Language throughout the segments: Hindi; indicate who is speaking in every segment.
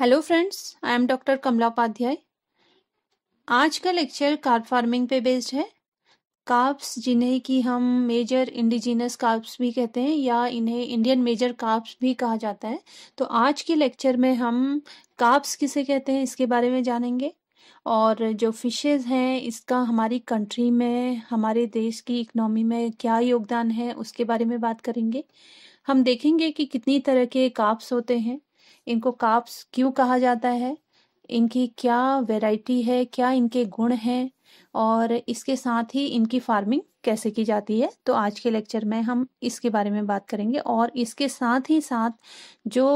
Speaker 1: Hello friends I am doctor Kamla Upadhyay आज का लेक्चर कार्प फार्मिंग पे बेस्ड है काप्स जिन्हें कि हम मेजर इंडिजिनस काप्स भी कहते हैं या इन्हें इंडियन मेजर काप्स भी कहा जाता है तो आज के लेक्चर में हम काप्स किसे कहते हैं इसके बारे में जानेंगे और जो फिशेज़ हैं इसका हमारी कंट्री में हमारे देश की इकनॉमी में क्या योगदान है उसके बारे में बात करेंगे हम देखेंगे कि कितनी तरह के काप्स होते हैं इनको काप्स क्यों कहा जाता है इनकी क्या वैरायटी है क्या इनके गुण हैं और इसके साथ ही इनकी फार्मिंग कैसे की जाती है तो आज के लेक्चर में हम इसके बारे में बात करेंगे और इसके साथ ही साथ जो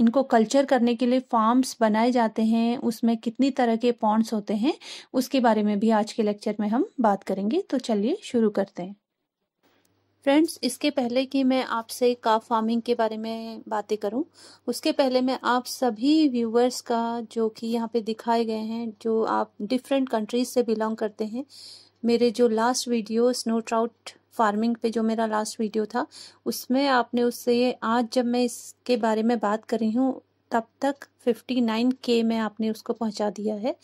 Speaker 1: इनको कल्चर करने के लिए फार्म्स बनाए जाते हैं उसमें कितनी तरह के पॉन्ड्स होते हैं उसके बारे में भी आज के लेक्चर में हम बात करेंगे तो चलिए शुरू करते हैं फ्रेंड्स इसके पहले कि मैं आपसे काफ फार्मिंग के बारे में बातें करूं उसके पहले मैं आप सभी व्यूवर्स का जो कि यहाँ पे दिखाए गए हैं जो आप डिफरेंट कंट्रीज से बिलोंग करते हैं मेरे जो last video snow trout farming पे जो मेरा लास्ट वीडियो था उसमें आपने उससे आज जब मैं इसके बारे में बात कर रही हूँ तब तक फिफ्टी नाइन के में आपने उसको पहुंचा दिया है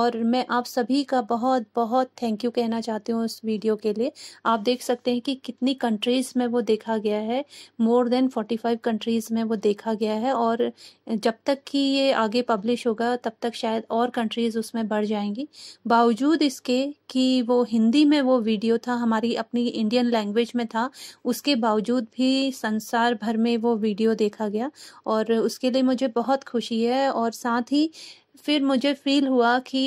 Speaker 1: और मैं आप सभी का बहुत बहुत थैंक यू कहना चाहती हूँ उस वीडियो के लिए आप देख सकते हैं कि कितनी कंट्रीज़ में वो देखा गया है more than forty five countries में वो देखा गया है और जब तक कि ये आगे पब्लिश होगा तब तक शायद और कंट्रीज़ उसमें बढ़ जाएंगी बावजूद इसके कि वो हिंदी में वो वीडियो था हमारी अपनी इंडियन लैंग्वेज में था उसके बावजूद भी संसार भर में वो वीडियो देखा गया और उसके लिए मुझे बहुत खुशी खुशी है और साथ ही फिर मुझे फील हुआ कि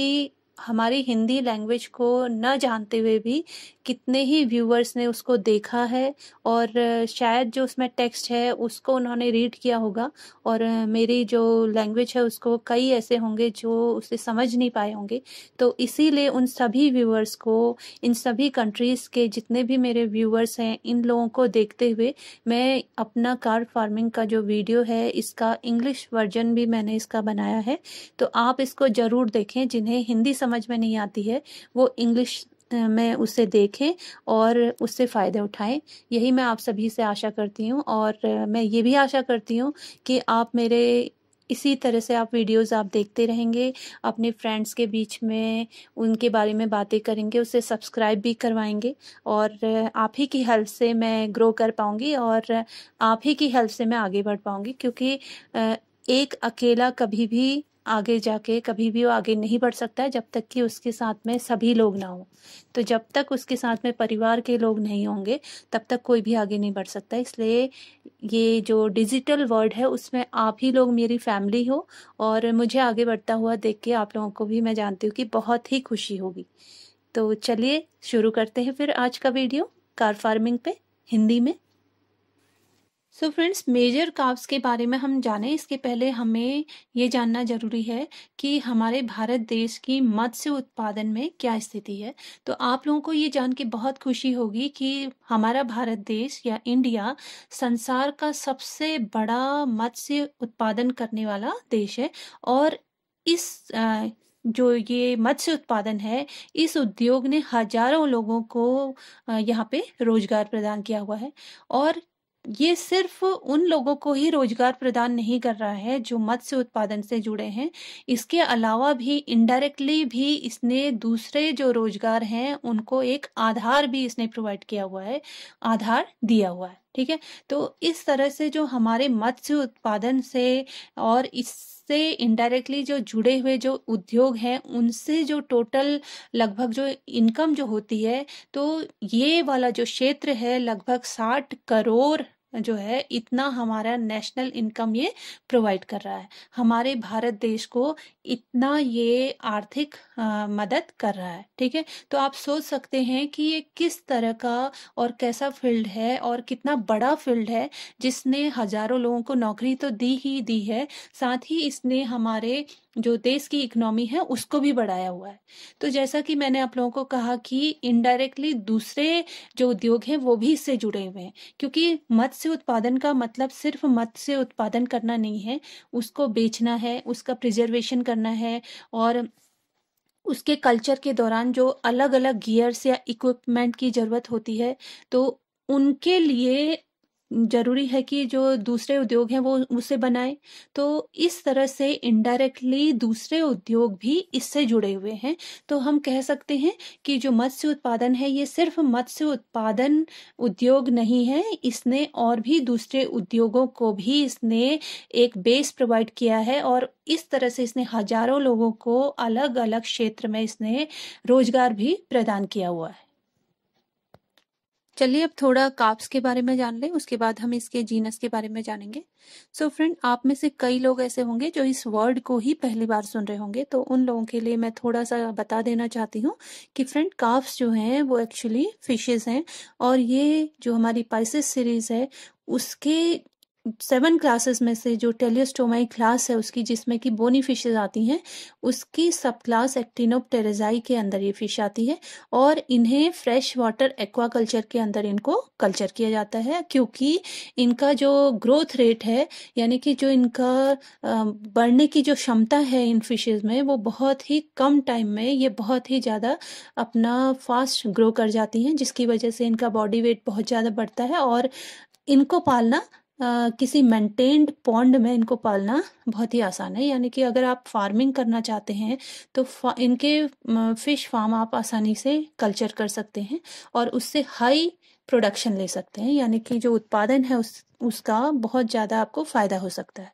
Speaker 1: हमारी हिंदी लैंग्वेज को न जानते हुए भी कितने ही व्यूवर्स ने उसको देखा है और शायद जो उसमें टेक्स्ट है उसको उन्होंने रीड किया होगा और मेरी जो लैंग्वेज है उसको कई ऐसे होंगे जो उसे समझ नहीं पाए होंगे तो इसीलिए उन सभी व्यूवर्स को इन सभी कंट्रीज़ के जितने भी मेरे व्यूवर्स हैं इन लोगों को देखते हुए मैं अपना कार फार्मिंग का जो वीडियो है इसका इंग्लिश वर्जन भी मैंने इसका बनाया है तो आप इसको ज़रूर देखें जिन्हें हिंदी समझ में नहीं आती है वो इंग्लिश में उसे देखें और उससे फ़ायदे उठाएं यही मैं आप सभी से आशा करती हूँ और मैं ये भी आशा करती हूँ कि आप मेरे इसी तरह से आप वीडियोस आप देखते रहेंगे अपने फ्रेंड्स के बीच में उनके बारे में बातें करेंगे उसे सब्सक्राइब भी करवाएंगे और आप ही की हेल्प से मैं ग्रो कर पाऊँगी और आप ही की हेल्प से मैं आगे बढ़ पाऊँगी क्योंकि एक अकेला कभी भी आगे जाके कभी भी वो आगे नहीं बढ़ सकता है जब तक कि उसके साथ में सभी लोग ना हों तो जब तक उसके साथ में परिवार के लोग नहीं होंगे तब तक कोई भी आगे नहीं बढ़ सकता इसलिए ये जो डिजिटल वर्ल्ड है उसमें आप ही लोग मेरी फैमिली हो और मुझे आगे बढ़ता हुआ देख के आप लोगों को भी मैं जानती हूँ कि बहुत ही खुशी होगी तो चलिए शुरू करते हैं फिर आज का वीडियो कार फार्मिंग पे हिंदी में सो फ्रेंड्स मेजर काव्स के बारे में हम जाने इसके पहले हमें ये जानना जरूरी है कि हमारे भारत देश की मत्स्य उत्पादन में क्या स्थिति है तो आप लोगों को ये जान के बहुत खुशी होगी कि हमारा भारत देश या इंडिया संसार का सबसे बड़ा मत्स्य उत्पादन करने वाला देश है और इस आ, जो ये मत्स्य उत्पादन है इस उद्योग ने हजारों लोगों को यहाँ पे रोजगार प्रदान किया हुआ है और ये सिर्फ उन लोगों को ही रोजगार प्रदान नहीं कर रहा है जो मत्स्य उत्पादन से जुड़े हैं इसके अलावा भी इनडायरेक्टली भी इसने दूसरे जो रोजगार हैं उनको एक आधार भी इसने प्रोवाइड किया हुआ है आधार दिया हुआ है ठीक है तो इस तरह से जो हमारे मत्स्य उत्पादन से और इस उससे इनडायरेक्टली जो जुड़े हुए जो उद्योग हैं उनसे जो टोटल लगभग जो इनकम जो होती है तो ये वाला जो क्षेत्र है लगभग साठ करोड़ जो है इतना हमारा नेशनल इनकम ये प्रोवाइड कर रहा है हमारे भारत देश को इतना ये आर्थिक आ, मदद कर रहा है ठीक है तो आप सोच सकते हैं कि ये किस तरह का और कैसा फील्ड है और कितना बड़ा फील्ड है जिसने हजारों लोगों को नौकरी तो दी ही दी है साथ ही इसने हमारे जो देश की इकोनॉमी है उसको भी बढ़ाया हुआ है तो जैसा कि मैंने आप लोगों को कहा कि इनडायरेक्टली दूसरे जो उद्योग हैं वो भी इससे जुड़े हुए हैं क्योंकि मत्स्य उत्पादन का मतलब सिर्फ मत्स्य उत्पादन करना नहीं है उसको बेचना है उसका प्रिजर्वेशन करना है और उसके कल्चर के दौरान जो अलग अलग गियर्स या इक्विपमेंट की ज़रूरत होती है तो उनके लिए जरूरी है कि जो दूसरे उद्योग हैं वो उसे बनाए तो इस तरह से इनडायरेक्टली दूसरे उद्योग भी इससे जुड़े हुए हैं तो हम कह सकते हैं कि जो मत्स्य उत्पादन है ये सिर्फ मत्स्य उत्पादन उद्योग नहीं है इसने और भी दूसरे उद्योगों को भी इसने एक बेस प्रोवाइड किया है और इस तरह से इसने हजारों लोगों को अलग अलग क्षेत्र में इसने रोजगार भी प्रदान किया हुआ है चलिए अब थोड़ा काप्स के बारे में जान लें उसके बाद हम इसके जीनस के बारे में जानेंगे सो so फ्रेंड आप में से कई लोग ऐसे होंगे जो इस वर्ड को ही पहली बार सुन रहे होंगे तो उन लोगों के लिए मैं थोड़ा सा बता देना चाहती हूँ कि फ्रेंड काप्स जो हैं वो एक्चुअली फिशेज हैं और ये जो हमारी पाइसिस सीरीज है उसके सेवन क्लासेस में से जो टेलियोस्टोमाई क्लास है उसकी जिसमें कि बोनी फिशेज आती हैं उसकी सब क्लास एक्टिनोपटेरेजाई के अंदर ये फिश आती है और इन्हें फ्रेश वाटर एक्वा कल्चर के अंदर इनको कल्चर किया जाता है क्योंकि इनका जो ग्रोथ रेट है यानी कि जो इनका बढ़ने की जो क्षमता है इन फिशेज में वो बहुत ही कम टाइम में ये बहुत ही ज़्यादा अपना फास्ट ग्रो कर जाती हैं जिसकी वजह से इनका बॉडी वेट बहुत ज़्यादा बढ़ता है और इनको पालना आ, किसी मेंटेन्ड पॉन्ड में इनको पालना बहुत ही आसान है यानी कि अगर आप फार्मिंग करना चाहते हैं तो इनके फिश फार्म आप आसानी से कल्चर कर सकते हैं और उससे हाई प्रोडक्शन ले सकते हैं यानी कि जो उत्पादन है उस उसका बहुत ज़्यादा आपको फ़ायदा हो सकता है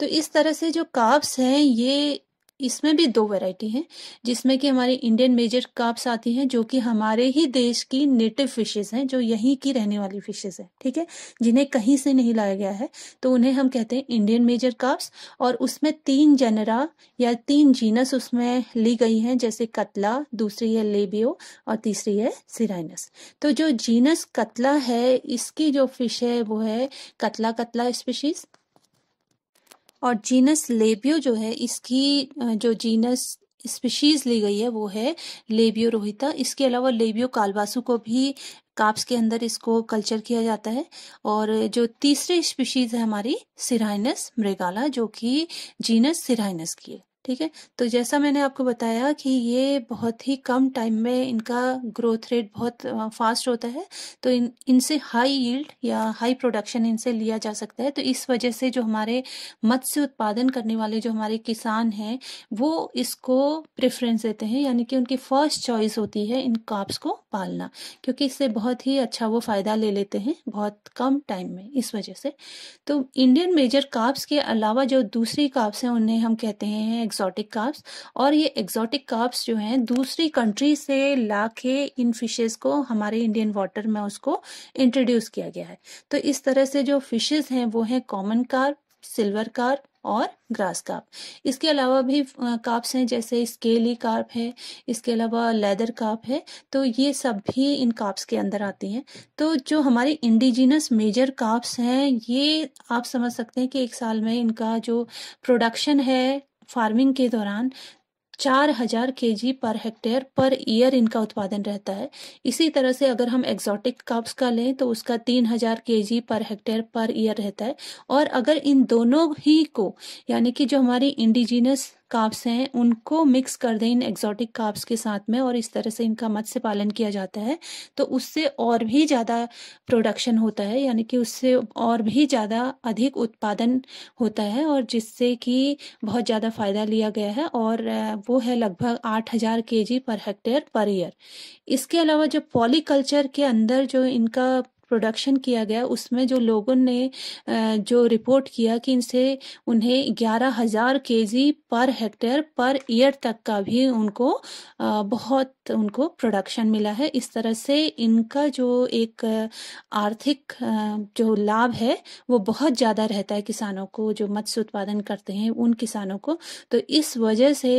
Speaker 1: तो इस तरह से जो काब्स हैं ये इसमें भी दो वैरायटी हैं जिसमें कि हमारी इंडियन मेजर काप्स आती हैं जो कि हमारे ही देश की नेटिव फिशेज हैं जो यहीं की रहने वाली फिशेज हैं ठीक है जिन्हें कहीं से नहीं लाया गया है तो उन्हें हम कहते हैं इंडियन मेजर काप्स और उसमें तीन जनरा या तीन जीनस उसमें ली गई हैं जैसे कतला दूसरी है लेबियो और तीसरी है सिराइनस तो जो जीनस कतला है इसकी जो फिश है वो है कतला कतला स्पीशीज और जीनस लेबियो जो है इसकी जो जीनस स्पीशीज ली गई है वो है लेबियो रोहिता इसके अलावा लेबियो कालबासु को भी काप्स के अंदर इसको कल्चर किया जाता है और जो तीसरी स्पीशीज है हमारी सिराइनस मृगाला जो कि जीनस सिराइनस की है ठीक है? तो जैसा मैंने आपको बताया कि ये बहुत ही कम टाइम में इनका ग्रोथ रेट बहुत फास्ट होता है तो इन इनसे हाई यील्ड या हाई प्रोडक्शन इनसे लिया जा सकता है तो इस वजह से जो हमारे मत्स्य उत्पादन करने वाले जो हमारे किसान हैं वो इसको प्रेफरेंस देते हैं यानी कि उनकी फर्स्ट चॉइस होती है इन काप्स को पालना क्योंकि इससे बहुत ही अच्छा वो फ़ायदा ले लेते हैं बहुत कम टाइम में इस वजह से तो इंडियन मेजर काप्स के अलावा जो दूसरी काप्स हैं उन्हें हम कहते हैं एक्सॉटिक कार्ब्स और ये एग्जॉटिक कार्ब्स जो हैं दूसरी कंट्री से ला के इन फिशेज को हमारे इंडियन वाटर में उसको इंट्रोड्यूस किया गया है तो इस तरह से जो फिशेज हैं वो हैं कॉमन कार्प सिल्वर कार्प और ग्रास कार्प इसके अलावा भी कार्प्स हैं जैसे स्केली कार्प है इसके अलावा लेदर कार्प है तो ये सब भी इन कार्प्स के अंदर आती हैं तो जो हमारे इंडिजिनस मेजर कार्प्स हैं ये आप समझ सकते हैं कि एक साल में इनका जो प्रोडक्शन है फार्मिंग के दौरान चार हजार के जी पर हेक्टेयर पर ईयर इनका उत्पादन रहता है इसी तरह से अगर हम एक्सोटिक कप्स का लें तो उसका तीन हजार के जी पर हेक्टेयर पर ईयर रहता है और अगर इन दोनों ही को यानी कि जो हमारी इंडिजिनस काप्स हैं उनको मिक्स कर दें इन एक्जॉटिक काप्स के साथ में और इस तरह से इनका मत्स्य पालन किया जाता है तो उससे और भी ज़्यादा प्रोडक्शन होता है यानी कि उससे और भी ज़्यादा अधिक उत्पादन होता है और जिससे कि बहुत ज़्यादा फ़ायदा लिया गया है और वो है लगभग आठ हज़ार के पर हेक्टेयर पर ईयर इसके अलावा जो पॉलीकल्चर के अंदर जो इनका प्रोडक्शन किया गया उसमें जो लोगों ने जो रिपोर्ट किया कि इनसे उन्हें ग्यारह हजार के पर हेक्टेयर पर ईयर तक का भी उनको बहुत उनको प्रोडक्शन मिला है इस तरह से इनका जो एक आर्थिक जो लाभ है वो बहुत ज़्यादा रहता है किसानों को जो मत्स्य उत्पादन करते हैं उन किसानों को तो इस वजह से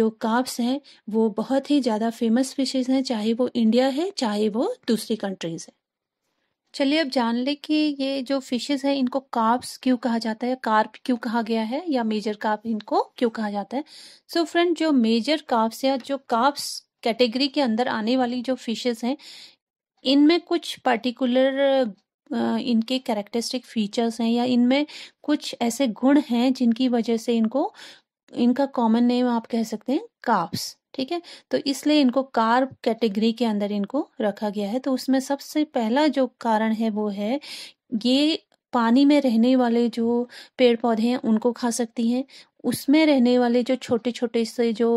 Speaker 1: जो काप्स हैं वो बहुत ही ज़्यादा फेमस फिशेज हैं चाहे वो इंडिया है चाहे वो दूसरी कंट्रीज़ है चलिए अब जान ले कि ये जो फिशेस है इनको कार्प्स क्यों कहा जाता है कार्प क्यों कहा गया है या मेजर कार्प इनको क्यों कहा जाता है सो so फ्रेंड जो मेजर कार्प्स या जो कार्प्स कैटेगरी के अंदर आने वाली जो फिशेस हैं इनमें कुछ पर्टिकुलर इनके कैरेक्टरिस्टिक फीचर्स हैं या इनमें कुछ ऐसे गुण हैं जिनकी वजह से इनको इनका कॉमन नेम आप कह सकते हैं काप्स ठीक है तो इसलिए इनको कार्ब कैटेगरी के अंदर इनको रखा गया है तो उसमें सबसे पहला जो कारण है वो है ये पानी में रहने वाले जो पेड़ पौधे हैं उनको खा सकती हैं उसमें रहने वाले जो छोटे छोटे से जो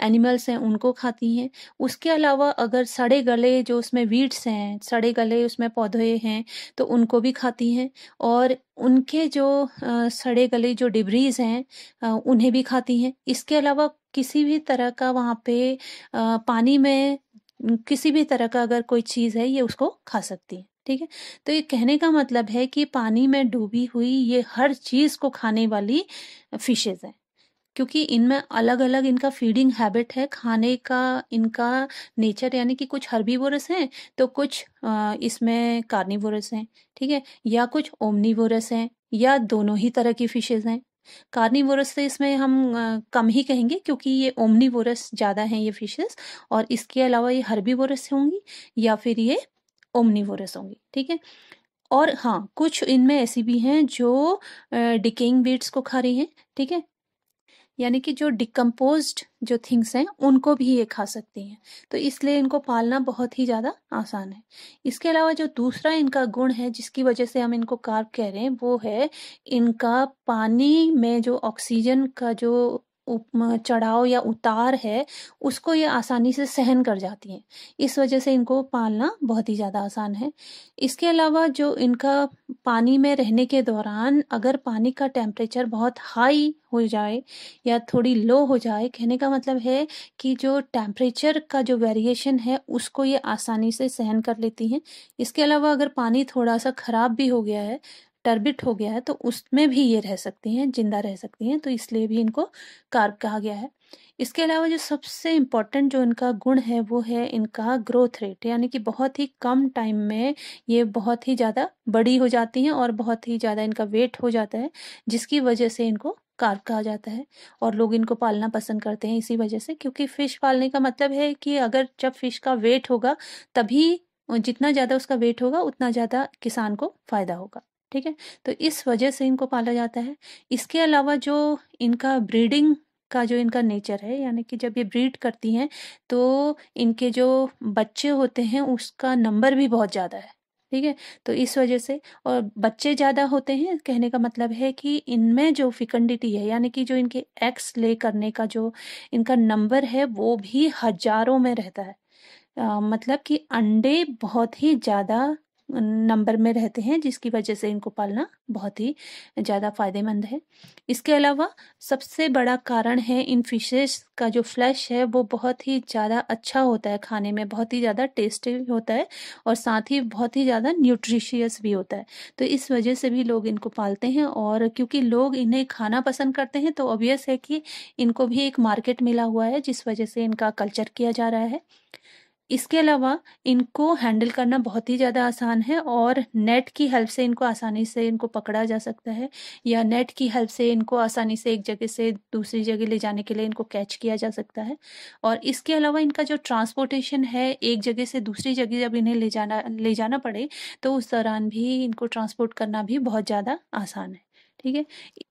Speaker 1: एनिमल्स हैं उनको खाती हैं उसके अलावा अगर सड़े गले जो उसमें वीड्स हैं सड़े गले उसमें पौधे हैं तो उनको भी खाती हैं और उनके जो सड़े गले जो डिब्रीज हैं उन्हें भी खाती हैं इसके अलावा किसी भी तरह का वहाँ पे पानी में किसी भी तरह का अगर कोई चीज़ है ये उसको खा सकती है ठीक है तो ये कहने का मतलब है कि पानी में डूबी हुई ये हर चीज़ को खाने वाली फिशेज़ हैं क्योंकि इनमें अलग अलग इनका फीडिंग हैबिट है खाने का इनका नेचर यानी कि कुछ हर्बीवोरस हैं तो कुछ इसमें कार्निवोरस हैं ठीक है या कुछ ओमनीवोरस हैं या दोनों ही तरह की फिशेज़ हैं कार्निवोरस तो इसमें हम कम ही कहेंगे क्योंकि ये ओमनीवोरस ज़्यादा हैं ये फिशेस और इसके अलावा ये हर्बीवोरस होंगी या फिर ये ओमनीवोरस होंगी ठीक है और हाँ कुछ इनमें ऐसी भी हैं जो डिकेइंग वेट्स को खा रही हैं ठीक है यानी कि जो डिकम्पोज जो थिंग्स हैं उनको भी ये खा सकती हैं तो इसलिए इनको पालना बहुत ही ज़्यादा आसान है इसके अलावा जो दूसरा इनका गुण है जिसकी वजह से हम इनको कार्प कह रहे हैं वो है इनका पानी में जो ऑक्सीजन का जो चढ़ाव या उतार है उसको ये आसानी से सहन कर जाती हैं इस वजह से इनको पालना बहुत ही ज़्यादा आसान है इसके अलावा जो इनका पानी में रहने के दौरान अगर पानी का टेम्परेचर बहुत हाई हो जाए या थोड़ी लो हो जाए कहने का मतलब है कि जो टेम्परेचर का जो वेरिएशन है उसको ये आसानी से सहन कर लेती हैं इसके अलावा अगर पानी थोड़ा सा ख़राब भी हो गया है टर्बिट हो गया है तो उसमें भी ये रह सकती हैं जिंदा रह सकती हैं तो इसलिए भी इनको कार्ब कहा गया है इसके अलावा जो सबसे इम्पॉर्टेंट जो इनका गुण है वो है इनका ग्रोथ रेट यानी कि बहुत ही कम टाइम में ये बहुत ही ज़्यादा बड़ी हो जाती हैं और बहुत ही ज़्यादा इनका वेट हो जाता है जिसकी वजह से इनको कार्प कहा जाता है और लोग इनको पालना पसंद करते हैं इसी वजह से क्योंकि फ़िश पालने का मतलब है कि अगर जब फ़िश का वेट होगा तभी जितना ज़्यादा उसका वेट होगा उतना ज़्यादा किसान को फ़ायदा होगा ठीक है तो इस वजह से इनको पाला जाता है इसके अलावा जो इनका ब्रीडिंग का जो इनका नेचर है यानी कि जब ये ब्रीड करती हैं तो इनके जो बच्चे होते हैं उसका नंबर भी बहुत ज़्यादा है ठीक है तो इस वजह से और बच्चे ज़्यादा होते हैं कहने का मतलब है कि इनमें जो फिकंडिटी है यानी कि जो इनके एक्स ले करने का जो इनका नंबर है वो भी हजारों में रहता है आ, मतलब कि अंडे बहुत ही ज़्यादा नंबर में रहते हैं जिसकी वजह से इनको पालना बहुत ही ज़्यादा फायदेमंद है इसके अलावा सबसे बड़ा कारण है इन फिशेस का जो फ्लैश है वो बहुत ही ज़्यादा अच्छा होता है खाने में बहुत ही ज़्यादा टेस्टी होता है और साथ ही बहुत ही ज़्यादा न्यूट्रिशियस भी होता है तो इस वजह से भी लोग इनको पालते हैं और क्योंकि लोग इन्हें खाना पसंद करते हैं तो ऑब्वियस है कि इनको भी एक मार्केट मिला हुआ है जिस वजह से इनका कल्चर किया जा रहा है इसके अलावा इनको हैंडल करना बहुत ही ज़्यादा आसान है और नेट की हेल्प से इनको आसानी से इनको पकड़ा जा सकता है या नेट की हेल्प से इनको आसानी से एक जगह से दूसरी जगह ले जाने के लिए इनको कैच किया जा सकता है और इसके अलावा इनका जो ट्रांसपोर्टेशन है एक जगह से दूसरी जगह जब इन्हें ले जाना ले जाना पड़े तो उस दौरान भी इनको ट्रांसपोर्ट करना भी बहुत ज़्यादा आसान है ठीक है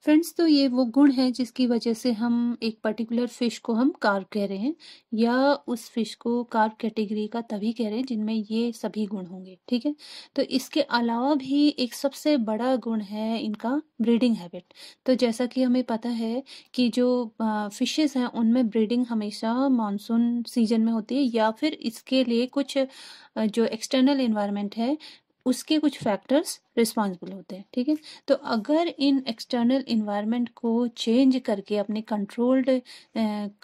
Speaker 1: फ्रेंड्स तो ये वो गुण है जिसकी वजह से हम एक पर्टिकुलर फिश को हम कार्व कह रहे हैं या उस फिश को कार्व कैटेगरी का तभी कह रहे हैं जिनमें ये सभी गुण होंगे ठीक है तो इसके अलावा भी एक सबसे बड़ा गुण है इनका ब्रीडिंग हैबिट तो जैसा कि हमें पता है कि जो फिशेस हैं उनमें ब्रीडिंग हमेशा मानसून सीजन में होती है या फिर इसके लिए कुछ जो एक्सटर्नल इन्वायरमेंट है उसके कुछ फैक्टर्स रिस्पॉन्सिबल होते हैं ठीक है तो अगर इन एक्सटर्नल इन्वायरमेंट को चेंज करके अपने कंट्रोल्ड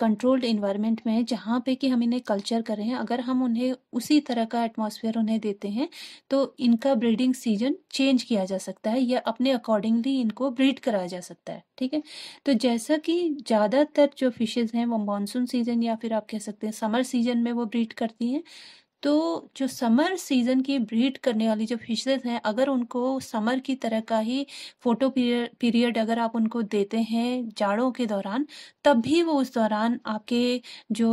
Speaker 1: कंट्रोल्ड इन्वायरमेंट में जहाँ पे कि हम इन्हें कल्चर कर रहे हैं अगर हम उन्हें उसी तरह का एटमोसफियर उन्हें देते हैं तो इनका ब्रीडिंग सीजन चेंज किया जा सकता है या अपने अकॉर्डिंगली इनको ब्रीड कराया जा सकता है ठीक है तो जैसा कि ज़्यादातर जो फिशेज़ हैं वो मानसून सीजन या फिर आप कह सकते हैं समर सीजन में वो ब्रीड करती हैं तो जो समर सीजन की ब्रीड करने वाली जो फिशेज हैं अगर उनको समर की तरह का ही फोटो पीरियड अगर आप उनको देते हैं जाड़ों के दौरान तब भी वो उस दौरान आपके जो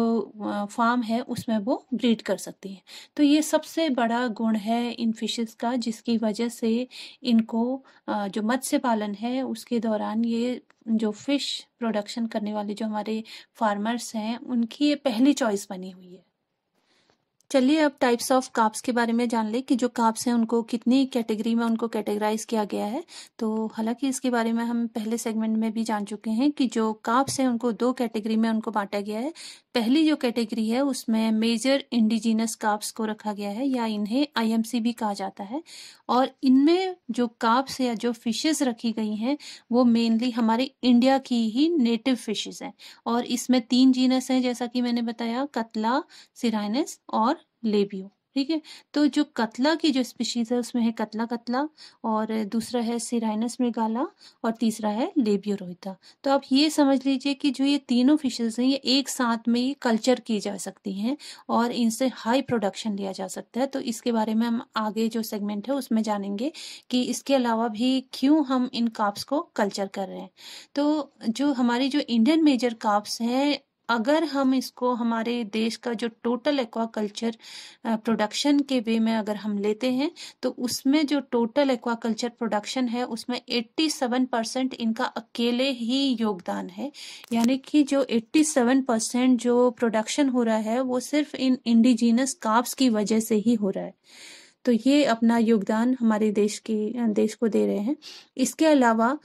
Speaker 1: फार्म है उसमें वो ब्रीड कर सकती हैं तो ये सबसे बड़ा गुण है इन फिशेज का जिसकी वजह से इनको जो मत्स्य पालन है उसके दौरान ये जो फिश प्रोडक्शन करने वाले जो हमारे फार्मर्स हैं उनकी ये पहली चॉइस बनी हुई है चलिए अब टाइप्स ऑफ काप्स के बारे में जान ले कि जो काप्स हैं उनको कितनी कैटेगरी में उनको कैटेगराइज किया गया है तो हालांकि इसके बारे में हम पहले सेगमेंट में भी जान चुके हैं कि जो काप्स हैं उनको दो कैटेगरी में उनको बांटा गया है पहली जो कैटेगरी है उसमें मेजर इंडिजिनस काप्स को रखा गया है या इन्हें आईएमसी भी कहा जाता है और इनमें जो काप्स या जो फिशेस रखी गई हैं वो मेनली हमारे इंडिया की ही नेटिव फिशेस हैं और इसमें तीन जीनस हैं जैसा कि मैंने बताया कतला सिराइनस और लेबियो ठीक है तो जो कतला की जो स्पीशीज़ है उसमें है कतला कतला और दूसरा है सिराइनस मृगाला और तीसरा है लेबियोरोहिता तो आप ये समझ लीजिए कि जो ये तीनों फिशेज हैं ये एक साथ में ही कल्चर की जा सकती हैं और इनसे हाई प्रोडक्शन लिया जा सकता है तो इसके बारे में हम आगे जो सेगमेंट है उसमें जानेंगे कि इसके अलावा भी क्यों हम इन काप्स को कल्चर कर रहे हैं तो जो हमारी जो इंडियन मेजर काप्स हैं अगर हम इसको हमारे देश का जो टोटल एक्वाकल्चर प्रोडक्शन के वे में अगर हम लेते हैं तो उसमें जो टोटल एक्वाकल्चर प्रोडक्शन है उसमें 87 परसेंट इनका अकेले ही योगदान है यानी कि जो 87 परसेंट जो प्रोडक्शन हो रहा है वो सिर्फ इन इंडिजीनस काप्स की वजह से ही हो रहा है तो ये अपना योगदान हमारे देश की देश को दे रहे हैं इसके अलावा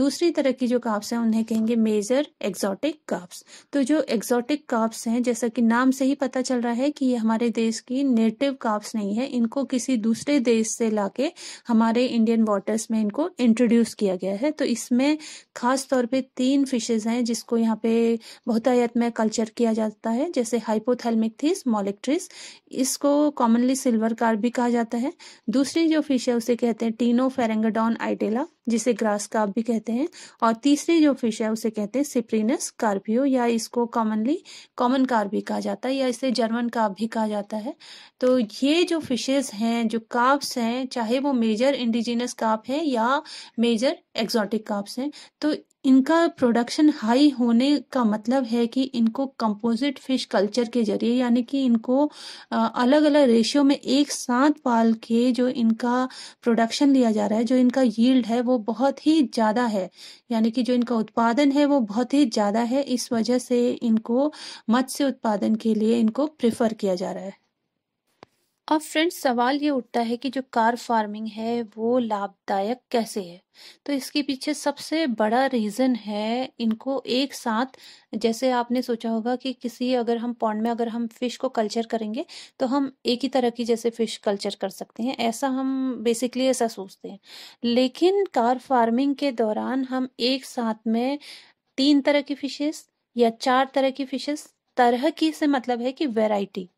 Speaker 1: दूसरी तरह की जो काप्स हैं उन्हें कहेंगे मेजर एक्सोटिक काप्स तो जो एक्जॉटिक काप्स हैं जैसा कि नाम से ही पता चल रहा है कि ये हमारे देश की नेटिव काप्स नहीं है इनको किसी दूसरे देश से लाके हमारे इंडियन वाटर्स में इनको इंट्रोड्यूस किया गया है तो इसमें खास तौर पे तीन फिशेज हैं जिसको यहाँ पे बहुतायत में कल्चर किया जाता है जैसे हाइपोथेलमिक थीस मोलिक्ट्रिस इसको कॉमनली सिल्वर कार्प भी कहा जाता है दूसरी जो फिश है उसे कहते हैं टीनो फेरेंगडॉन आइटेला जिसे ग्रास काप भी कहते हैं और तीसरी जो फिश है उसे कहते हैं सिप्रीनस कार्पियो या इसको कॉमनली कॉमन कार भी कहा जाता है या इसे जर्मन काप भी कहा जाता है तो ये जो फिशेज हैं जो काप्स हैं चाहे वो मेजर इंडिजिनस काप है या मेजर एक्जॉटिक काप्स हैं तो इनका प्रोडक्शन हाई होने का मतलब है कि इनको कंपोजिट फिश कल्चर के जरिए यानी कि इनको अलग अलग रेशियो में एक साथ पाल के जो इनका प्रोडक्शन लिया जा रहा है जो इनका यील्ड है वो बहुत ही ज़्यादा है यानी कि जो इनका उत्पादन है वो बहुत ही ज़्यादा है इस वजह से इनको मत्स्य उत्पादन के लिए इनको प्रेफर किया जा रहा है अब फ्रेंड्स सवाल ये उठता है कि जो कार फार्मिंग है वो लाभदायक कैसे है तो इसके पीछे सबसे बड़ा रीज़न है इनको एक साथ जैसे आपने सोचा होगा कि किसी अगर हम पॉन्ड में अगर हम फिश को कल्चर करेंगे तो हम एक ही तरह की जैसे फिश कल्चर कर सकते हैं ऐसा हम बेसिकली ऐसा सोचते हैं लेकिन कार फार्मिंग के दौरान हम एक साथ में तीन तरह की फिशेस या चार तरह की फिशेस तरह की से मतलब है कि वेराइटी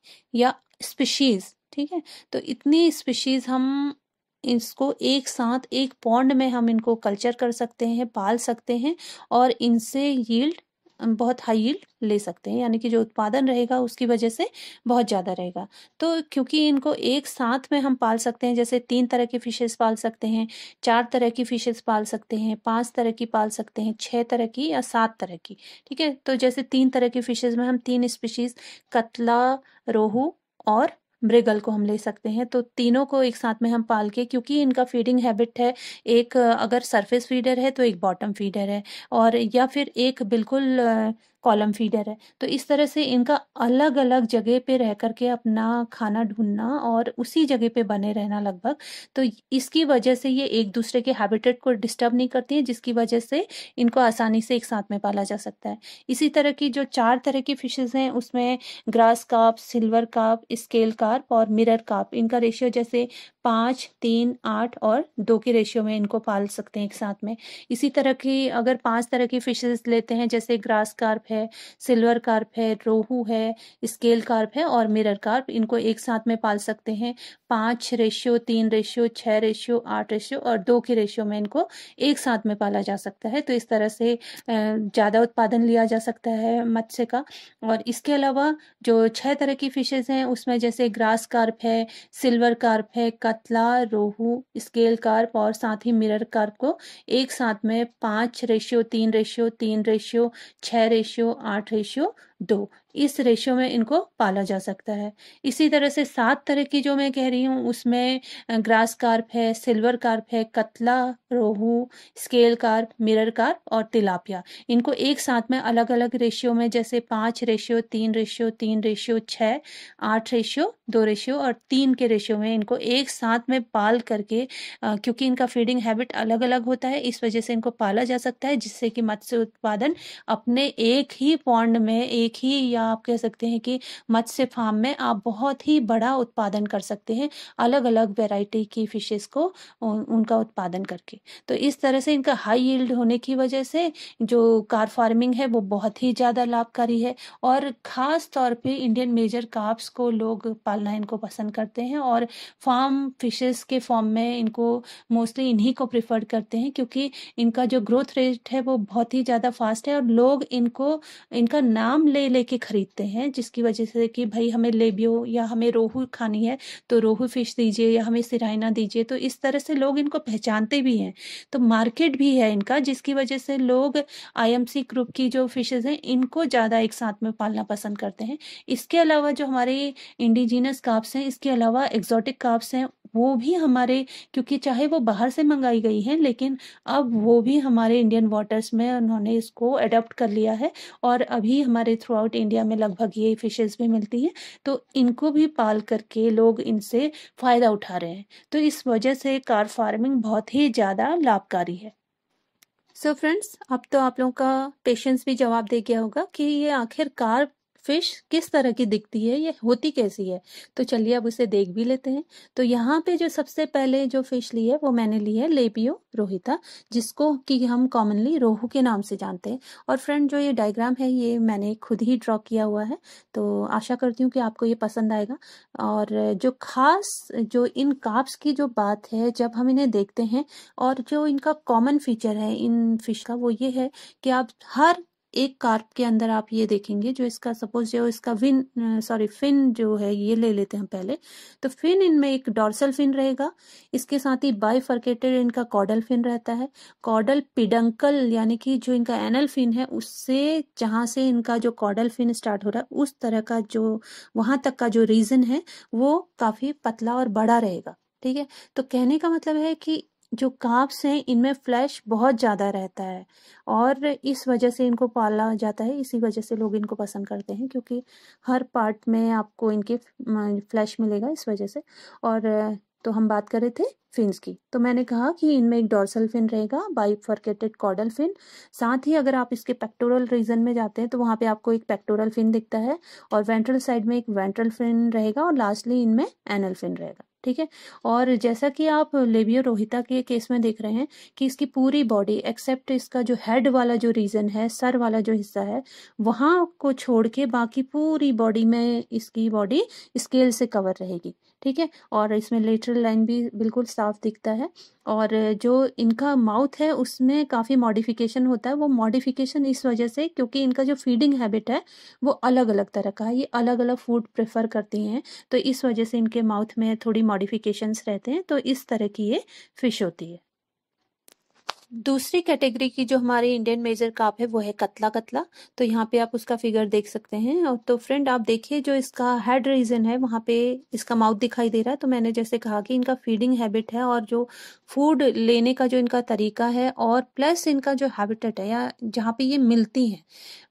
Speaker 1: या स्पीशीज़ ठीक है तो इतनी स्पीशीज हम इसको एक साथ एक पौंड में हम इनको कल्चर कर सकते हैं पाल सकते हैं और इनसे यील्ड बहुत हाई यील्ड ले सकते हैं यानी कि जो उत्पादन रहेगा उसकी वजह से बहुत ज़्यादा रहेगा तो क्योंकि इनको एक साथ में हम पाल सकते हैं जैसे तीन तरह की फिशेस पाल सकते हैं चार तरह की फिशेस पाल सकते हैं पांच तरह की पाल सकते हैं छः तरह की या सात तरह की ठीक है तो जैसे तीन तरह की फिशेज में हम तीन स्पीशीज कतला रोहू और मृगल को हम ले सकते हैं तो तीनों को एक साथ में हम पाल के क्योंकि इनका फीडिंग हैबिट है एक अगर सरफेस फीडर है तो एक बॉटम फीडर है और या फिर एक बिल्कुल कॉलम फीडर है तो इस तरह से इनका अलग अलग जगह पे रह करके अपना खाना ढूंढना और उसी जगह पे बने रहना लगभग तो इसकी वजह से ये एक दूसरे के हैबिटेट को डिस्टर्ब नहीं करती हैं जिसकी वजह से इनको आसानी से एक साथ में पाला जा सकता है इसी तरह की जो चार तरह की फिशेज हैं उसमें grass carp silver carp scale carp और मिरर काप इनका रेशियो जैसे पाँच तीन आठ और दो के रेशियो में इनको पाल सकते हैं एक साथ में इसी तरह की अगर पांच तरह की फिशेज लेते हैं जैसे ग्रास कार्प है है सिल्वर कार्प है रोहू है स्केल कार्प है और मिरर कार्प इनको एक साथ में पाल सकते हैं पांच रेशियो तीन रेशियो छह रेशियो आठ रेशियो और दो के रेशियो में इनको एक साथ में पाला जा सकता है तो इस तरह से ज़्यादा उत्पादन लिया जा सकता है मत्स्य का और इसके अलावा जो छह तरह की फिशेज़ हैं उसमें जैसे ग्रास कार्प है सिल्वर कार्प है कतला रोहू स्केल कार्प और साथ ही मिरर कार्प को एक साथ में पांच रेशियो तीन रेशियो तीन रेशियो छह रेशियो रेशियो आठ रेशियो दो इस रेशो में इनको पाला जा सकता है इसी तरह से सात तरह की जो मैं कह रही हूँ उसमें ग्रास कार्प है सिल्वर कार्प है catla rohu scale carp mirror carp और तिलापिया इनको एक साथ में अलग अलग रेशियो में जैसे पाँच रेशियो तीन रेशियो तीन रेशियो छः आठ रेशियो दो रेशियो और तीन के रेशियो में इनको एक साथ में पाल करके क्योंकि इनका फीडिंग हैबिट अलग अलग होता है इस वजह से इनको पाला जा सकता है जिससे कि मत्स्य उत्पादन अपने एक ही पौंड में एक ही या आप कह सकते हैं कि मत्स्य फार्म में आप बहुत ही बड़ा उत्पादन कर सकते हैं अलग अलग वेराइटी की फिशेस को उनका उत्पादन करके तो इस तरह से इनका हाई यील्ड होने की वजह से जो कार फार्मिंग है वो बहुत ही ज़्यादा लाभकारी है और ख़ास तौर पे इंडियन मेजर काप्स को लोग पालना इनको पसंद करते हैं और फार्म फिशेस के फॉर्म में इनको मोस्टली इन्हीं को प्रिफर करते हैं क्योंकि इनका जो ग्रोथ रेट है वो बहुत ही ज़्यादा फास्ट है और लोग इनको इनका नाम ले लेके खरीद खरीदते हैं जिसकी वजह से कि भाई हमें लेबियो या हमें रोहू खानी है तो रोहू फिश दीजिए या हमें सिराइना दीजिए तो इस तरह से लोग इनको पहचानते भी हैं तो मार्केट भी है इनका जिसकी वजह से लोग आईएमसी ग्रुप की जो फिशेज़ हैं इनको ज़्यादा एक साथ में पालना पसंद करते हैं इसके अलावा जो हमारे इंडिजीनस काप्स हैं इसके अलावा एक्जॉटिक काप्स हैं वो भी हमारे क्योंकि चाहे वो बाहर से मंगाई गई हैं लेकिन अब वो भी हमारे इंडियन वाटर्स में उन्होंने इसको अडोप्ट कर लिया है और अभी हमारे थ्रू आउट इंडिया में लगभग यही फिशेज भी मिलती है तो इनको भी पाल करके लोग इनसे फ़ायदा उठा रहे हैं तो इस वजह से कार फार्मिंग बहुत ही ज़्यादा लाभकारी है सो so फ्रेंड्स अब तो आप लोगों का पेशेंस भी जवाब दे गया होगा कि ये आखिर कार फिश किस तरह की दिखती है ये होती कैसी है तो चलिए अब उसे देख भी लेते हैं तो यहाँ पे जो सबसे पहले जो फिश ली है वो मैंने ली है लेपियो रोहिता जिसको कि हम कॉमनली रोहू के नाम से जानते हैं और फ्रेंड जो ये डायग्राम है ये मैंने खुद ही ड्रॉ किया हुआ है तो आशा करती हूँ कि आपको ये पसंद आएगा और जो खास जो इन काप्स की जो बात है जब हम इन्हें देखते हैं और जो इनका कॉमन फीचर है इन फिश का वो ये है कि आप हर एक कार्प के अंदर आप ये देखेंगे जो इसका सपोज जो इसका विन सॉरी फिन जो है ये ले लेते हैं पहले तो फिन इनमें एक डॉर्सल फिन रहेगा इसके साथ ही बाइफर्केटेड इनका कॉडल फिन रहता है कॉडल पिडंकल यानी कि जो इनका एनल फिन है उससे जहां से इनका जो कॉडल फिन स्टार्ट हो रहा है उस तरह का जो वहां तक का जो रीजन है वो काफी पतला और बड़ा रहेगा ठीक है तो कहने का मतलब है कि जो काप्स हैं इनमें फ्लैश बहुत ज़्यादा रहता है और इस वजह से इनको पाला जाता है इसी वजह से लोग इनको पसंद करते हैं क्योंकि हर पार्ट में आपको इनके फ्लैश मिलेगा इस वजह से और तो हम बात कर रहे थे फिन्स की तो मैंने कहा कि इनमें एक डॉर्सल फिन रहेगा बाइफर्केटेड कॉडल फिन साथ ही अगर आप इसके पेक्टोरल रीजन में जाते हैं तो वहाँ पे आपको एक पेक्टोरल फिन दिखता है और वेंट्रल साइड में एक वेंट्रल फिन रहेगा और लास्टली इनमें एनल फिन रहेगा ठीक है और जैसा कि आप लेबियो रोहिता के केस में देख रहे हैं कि इसकी पूरी बॉडी एक्सेप्ट इसका जो हेड वाला जो रीजन है सर वाला जो हिस्सा है वहां को छोड़ के बाकी पूरी बॉडी में इसकी बॉडी स्केल से कवर रहेगी ठीक है और इसमें लेटरल लाइन भी बिल्कुल साफ साफ दिखता है और जो इनका माउथ है उसमें काफ़ी मॉडिफिकेशन होता है वो मॉडिफिकेशन इस वजह से क्योंकि इनका जो फीडिंग हैबिट है वो अलग अलग तरह का है ये अलग अलग फूड प्रेफर करती हैं तो इस वजह से इनके माउथ में थोड़ी मॉडिफिकेशंस रहते हैं तो इस तरह की ये फ़िश होती है दूसरी कैटेगरी की जो हमारी इंडियन मेजर काप है वो है कतला कतला तो यहाँ पे आप उसका फिगर देख सकते हैं और तो फ्रेंड आप देखिए जो इसका हेड रीजन है वहां पे इसका माउथ दिखाई दे रहा है तो मैंने जैसे कहा कि इनका फीडिंग हैबिट है और जो फूड लेने का जो इनका तरीका है और प्लस इनका जो हैबिटेट है या जहाँ पे ये मिलती है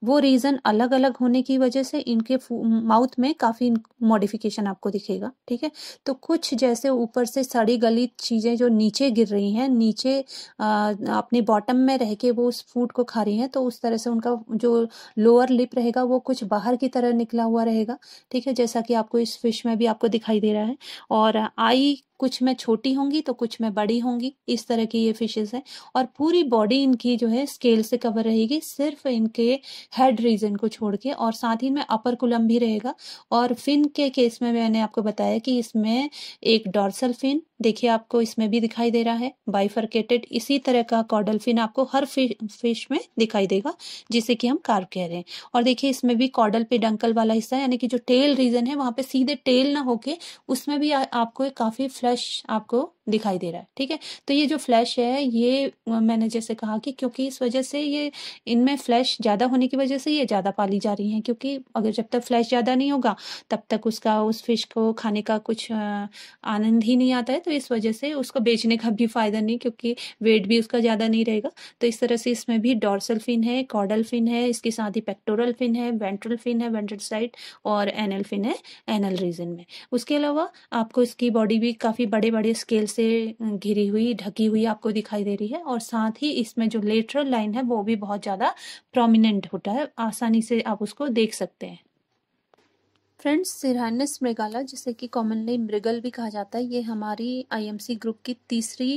Speaker 1: वो रीजन अलग अलग होने की वजह से इनके माउथ में काफी मॉडिफिकेशन आपको दिखेगा ठीक है तो कुछ जैसे ऊपर से सड़ी गली चीजें जो नीचे गिर रही है नीचे आ, अपने बॉटम में रह के वो उस फूड को खा रही हैं तो उस तरह से उनका जो लोअर लिप रहेगा वो कुछ बाहर की तरह निकला हुआ रहेगा ठीक है जैसा कि आपको इस फिश में भी आपको दिखाई दे रहा है और आई कुछ में छोटी होंगी तो कुछ में बड़ी होंगी इस तरह की ये फिशेस हैं और पूरी बॉडी इनकी जो है स्केल से कवर रहेगी सिर्फ इनके हेड रीजन को छोड़ के और साथ ही इनमें अपर कुलम भी रहेगा और फिन के केस में मैंने आपको बताया कि इसमें एक डॉर्सल फिन देखिए आपको इसमें भी दिखाई दे रहा है बाइफर्केटेड इसी तरह का कॉडलफिन आपको हर फिश फिश में दिखाई देगा जिसे कि हम कार्प कह रहे हैं और देखिए इसमें भी कॉडल पे डंकल वाला हिस्सा यानी कि जो टेल रीजन है वहां पे सीधे टेल ना होके उसमें भी आ, आपको काफी फ्लश आपको दिखाई दे रहा है ठीक है तो ये जो फ्लैश है ये मैंने जैसे कहा कि क्योंकि इस वजह से ये इनमें फ्लैश ज़्यादा होने की वजह से ये ज़्यादा पाली जा रही हैं क्योंकि अगर जब तक फ्लैश ज़्यादा नहीं होगा तब तक उसका उस फिश को खाने का कुछ आनंद ही नहीं आता है तो इस वजह से उसको बेचने का भी फ़ायदा नहीं क्योंकि वेट भी उसका ज़्यादा नहीं रहेगा तो इस तरह से इसमें भी डॉर्सल फिन है कॉडल फिन है इसके साथ ही पेक्टोरल फिन है वेंट्रल फिन है वेंट्रल साइड और एनल फिन है एनल रीजन में उसके अलावा आपको इसकी बॉडी भी काफ़ी बड़े बड़े स्केल्स से घिरी हुई ढकी हुई आपको दिखाई दे रही है और साथ ही इसमें जो लेटरल लाइन है वो भी बहुत ज़्यादा प्रोमिनेंट होता है आसानी से आप उसको देख सकते हैं फ्रेंड्स सिरहानस मृगाला जिसे कि कॉमनली मृगल भी कहा जाता है ये हमारी आईएमसी ग्रुप की तीसरी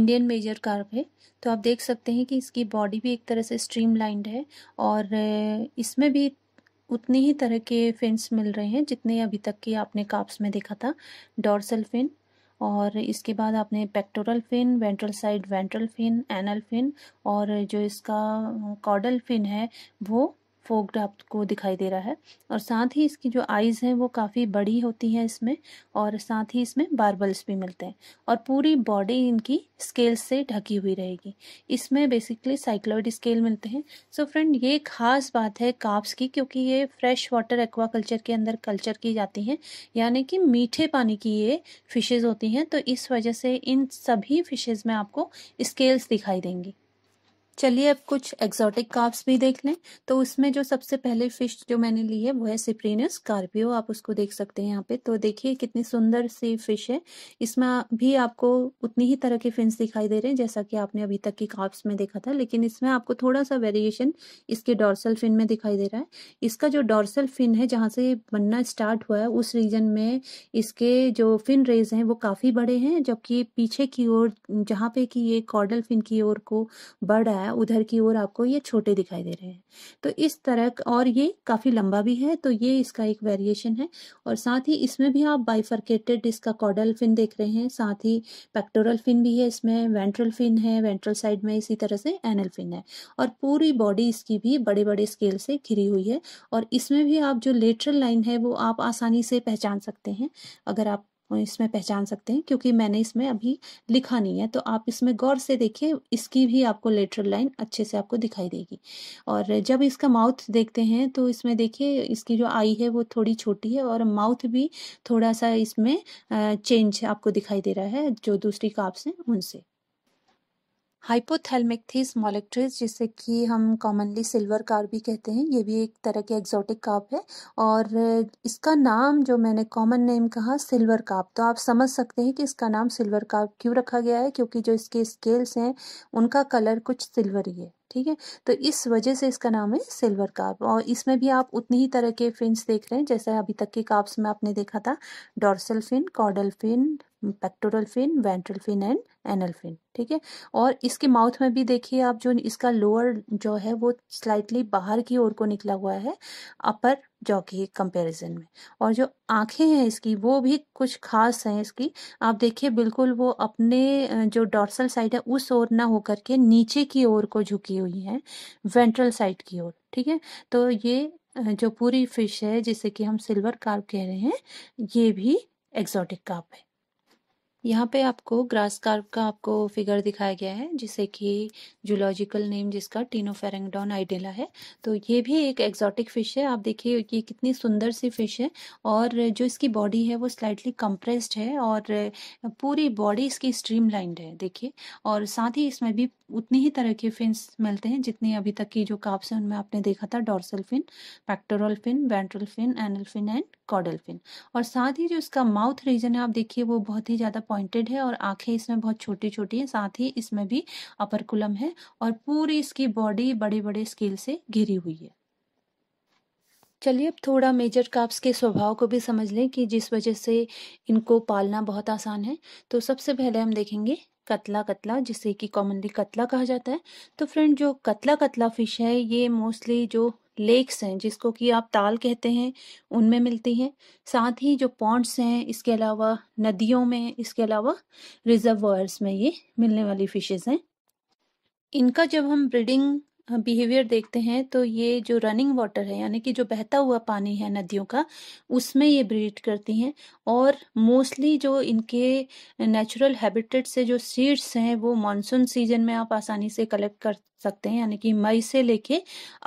Speaker 1: इंडियन मेजर कार्प है तो आप देख सकते हैं कि इसकी बॉडी भी एक तरह से स्ट्रीम लाइंड है और इसमें भी उतनी ही तरह के फिन्स मिल रहे हैं जितने अभी तक की आपने काप्स में देखा था डॉर्सल फिन और इसके बाद आपने pectoral fin ventral side ventral fin anal fin और जो इसका कॉडल फिन है वो फोक्ड आपको दिखाई दे रहा है और साथ ही इसकी जो आइज़ हैं वो काफ़ी बड़ी होती हैं इसमें और साथ ही इसमें बार्बल्स भी मिलते हैं और पूरी बॉडी इनकी स्केल से ढकी हुई रहेगी इसमें बेसिकली साइक्लोइड स्केल मिलते हैं सो so फ्रेंड ये खास बात है काप्स की क्योंकि ये फ्रेश वाटर एक्वा कल्चर के अंदर कल्चर की जाती हैं यानी कि मीठे पानी की ये फिशेज़ होती हैं तो इस वजह से इन सभी फिशेज़ में आपको स्केल्स दिखाई देंगी चलिए अब कुछ एक्सॉटिक कार्प्स भी देख लें तो उसमें जो सबसे पहले फिश जो मैंने ली है वो है सिप्रीनस कार्पियो आप उसको देख सकते हैं यहाँ पे तो देखिए कितनी सुंदर सी फिश है इसमें भी आपको उतनी ही तरह के फिंस दिखाई दे रहे हैं जैसा कि आपने अभी तक की कार्प्स में देखा था लेकिन इसमें आपको थोड़ा सा वेरिएशन इसके डॉर्सल फिन में दिखाई दे रहा है इसका जो डॉर्सल फिन है जहाँ से बनना स्टार्ट हुआ है उस रीजन में इसके जो फिन रेज हैं वो काफ़ी बड़े हैं जबकि पीछे की ओर जहाँ पे कि ये कॉर्डल फिन की ओर को बढ़ है बताया उधर की ओर आपको ये छोटे दिखाई दे रहे हैं तो इस तरह और ये काफ़ी लंबा भी है तो ये इसका एक वेरिएशन है और साथ ही इसमें भी आप बाइफर्केटेड इसका कॉडल फिन देख रहे हैं साथ ही पेक्टोरल फिन भी है इसमें वेंट्रल फिन है वेंट्रल साइड में इसी तरह से एनल फिन है और पूरी बॉडी इसकी भी बड़े बड़े स्केल से घिरी हुई है और इसमें भी आप जो लेटरल लाइन है वो आप आसानी से पहचान सकते हैं अगर आप इसमें पहचान सकते हैं क्योंकि मैंने इसमें अभी लिखा नहीं है तो आप इसमें गौर से देखिए इसकी भी आपको लेटरल लाइन अच्छे से आपको दिखाई देगी और जब इसका माउथ देखते हैं तो इसमें देखिए इसकी जो आई है वो थोड़ी छोटी है और माउथ भी थोड़ा सा इसमें चेंज आपको दिखाई दे रहा है जो दूसरी काप्स हैं उनसे थीस मॉलिक्ट्रिस जिसे कि हम कॉमनली सिल्वर कार भी कहते हैं ये भी एक तरह की एक्जोटिक काप है और इसका नाम जो मैंने कॉमन नेम कहा सिल्वर काप तो आप समझ सकते हैं कि इसका नाम सिल्वर काप क्यों रखा गया है क्योंकि जो इसके स्केल्स हैं उनका कलर कुछ सिल्वर ही है ठीक है तो इस वजह से इसका नाम है सिल्वर कार्प और इसमें भी आप उतनी ही तरह के फिन्स देख रहे हैं जैसे अभी तक के कार्प्स में आपने देखा था dorsal fin caudal fin pectoral fin ventral fin and anal fin ठीक है और इसके माउथ में भी देखिए आप जो इसका लोअर जो है वो स्लाइटली बाहर की ओर को निकला हुआ है अपर जॉकी की कंपैरिजन में और जो आंखें हैं इसकी वो भी कुछ खास हैं इसकी आप देखिए बिल्कुल वो अपने जो डॉर्सल साइड है उस ओर ना होकर के नीचे की ओर को झुकी हुई है वेंट्रल साइड की ओर ठीक है तो ये जो पूरी फिश है जिसे कि हम सिल्वर कार्प कह रहे हैं ये भी एक्जॉटिक कार्प है यहाँ पे आपको ग्रास कार्प का आपको फिगर दिखाया गया है जिसे कि जूलॉजिकल नेम जिसका टीनोफेरेंगडॉन आइडेला है तो ये भी एक एक्जॉटिक फिश है आप देखिए ये कितनी सुंदर सी फिश है और जो इसकी बॉडी है वो स्लाइटली कंप्रेस्ड है और पूरी बॉडी इसकी स्ट्रीम है देखिए और साथ ही इसमें भी उतनी ही तरह के फिन्स मिलते हैं जितनी अभी तक की जो काप्स हैं उनमें आपने देखा था dorsal fin pectoral fin ventral fin anal fin and caudal fin और साथ ही जो इसका माउथ रीजन है आप देखिए वो बहुत ही ज़्यादा पॉइंटेड है और आंखें इसमें बहुत छोटी छोटी हैं साथ ही इसमें भी अपरकुलम है और पूरी इसकी बॉडी बड़े बड़े स्केल से घिरी हुई है चलिए अब थोड़ा मेजर काप्स के स्वभाव को भी समझ लें कि जिस वजह से इनको पालना बहुत आसान है तो सबसे पहले हम देखेंगे कतला कतला जिसे कि कॉमनली कतला कहा जाता है तो फ्रेंड जो कतला कतला फिश है ये मोस्टली जो लेक्स हैं जिसको कि आप ताल कहते हैं उनमें मिलती हैं साथ ही जो पॉन्ड्स हैं इसके अलावा नदियों में इसके अलावा रिजर्वर्स में ये मिलने वाली फिशेज़ हैं इनका जब हम ब्रीडिंग बिहेवियर देखते हैं तो ये जो रनिंग वाटर है यानी कि जो बहता हुआ पानी है नदियों का उसमें ये ब्रीड करती हैं और मोस्टली जो इनके नेचुरल हैबिटेट से जो सीड्स हैं वो मानसून सीजन में आप आसानी से कलेक्ट कर सकते हैं यानी कि मई से लेके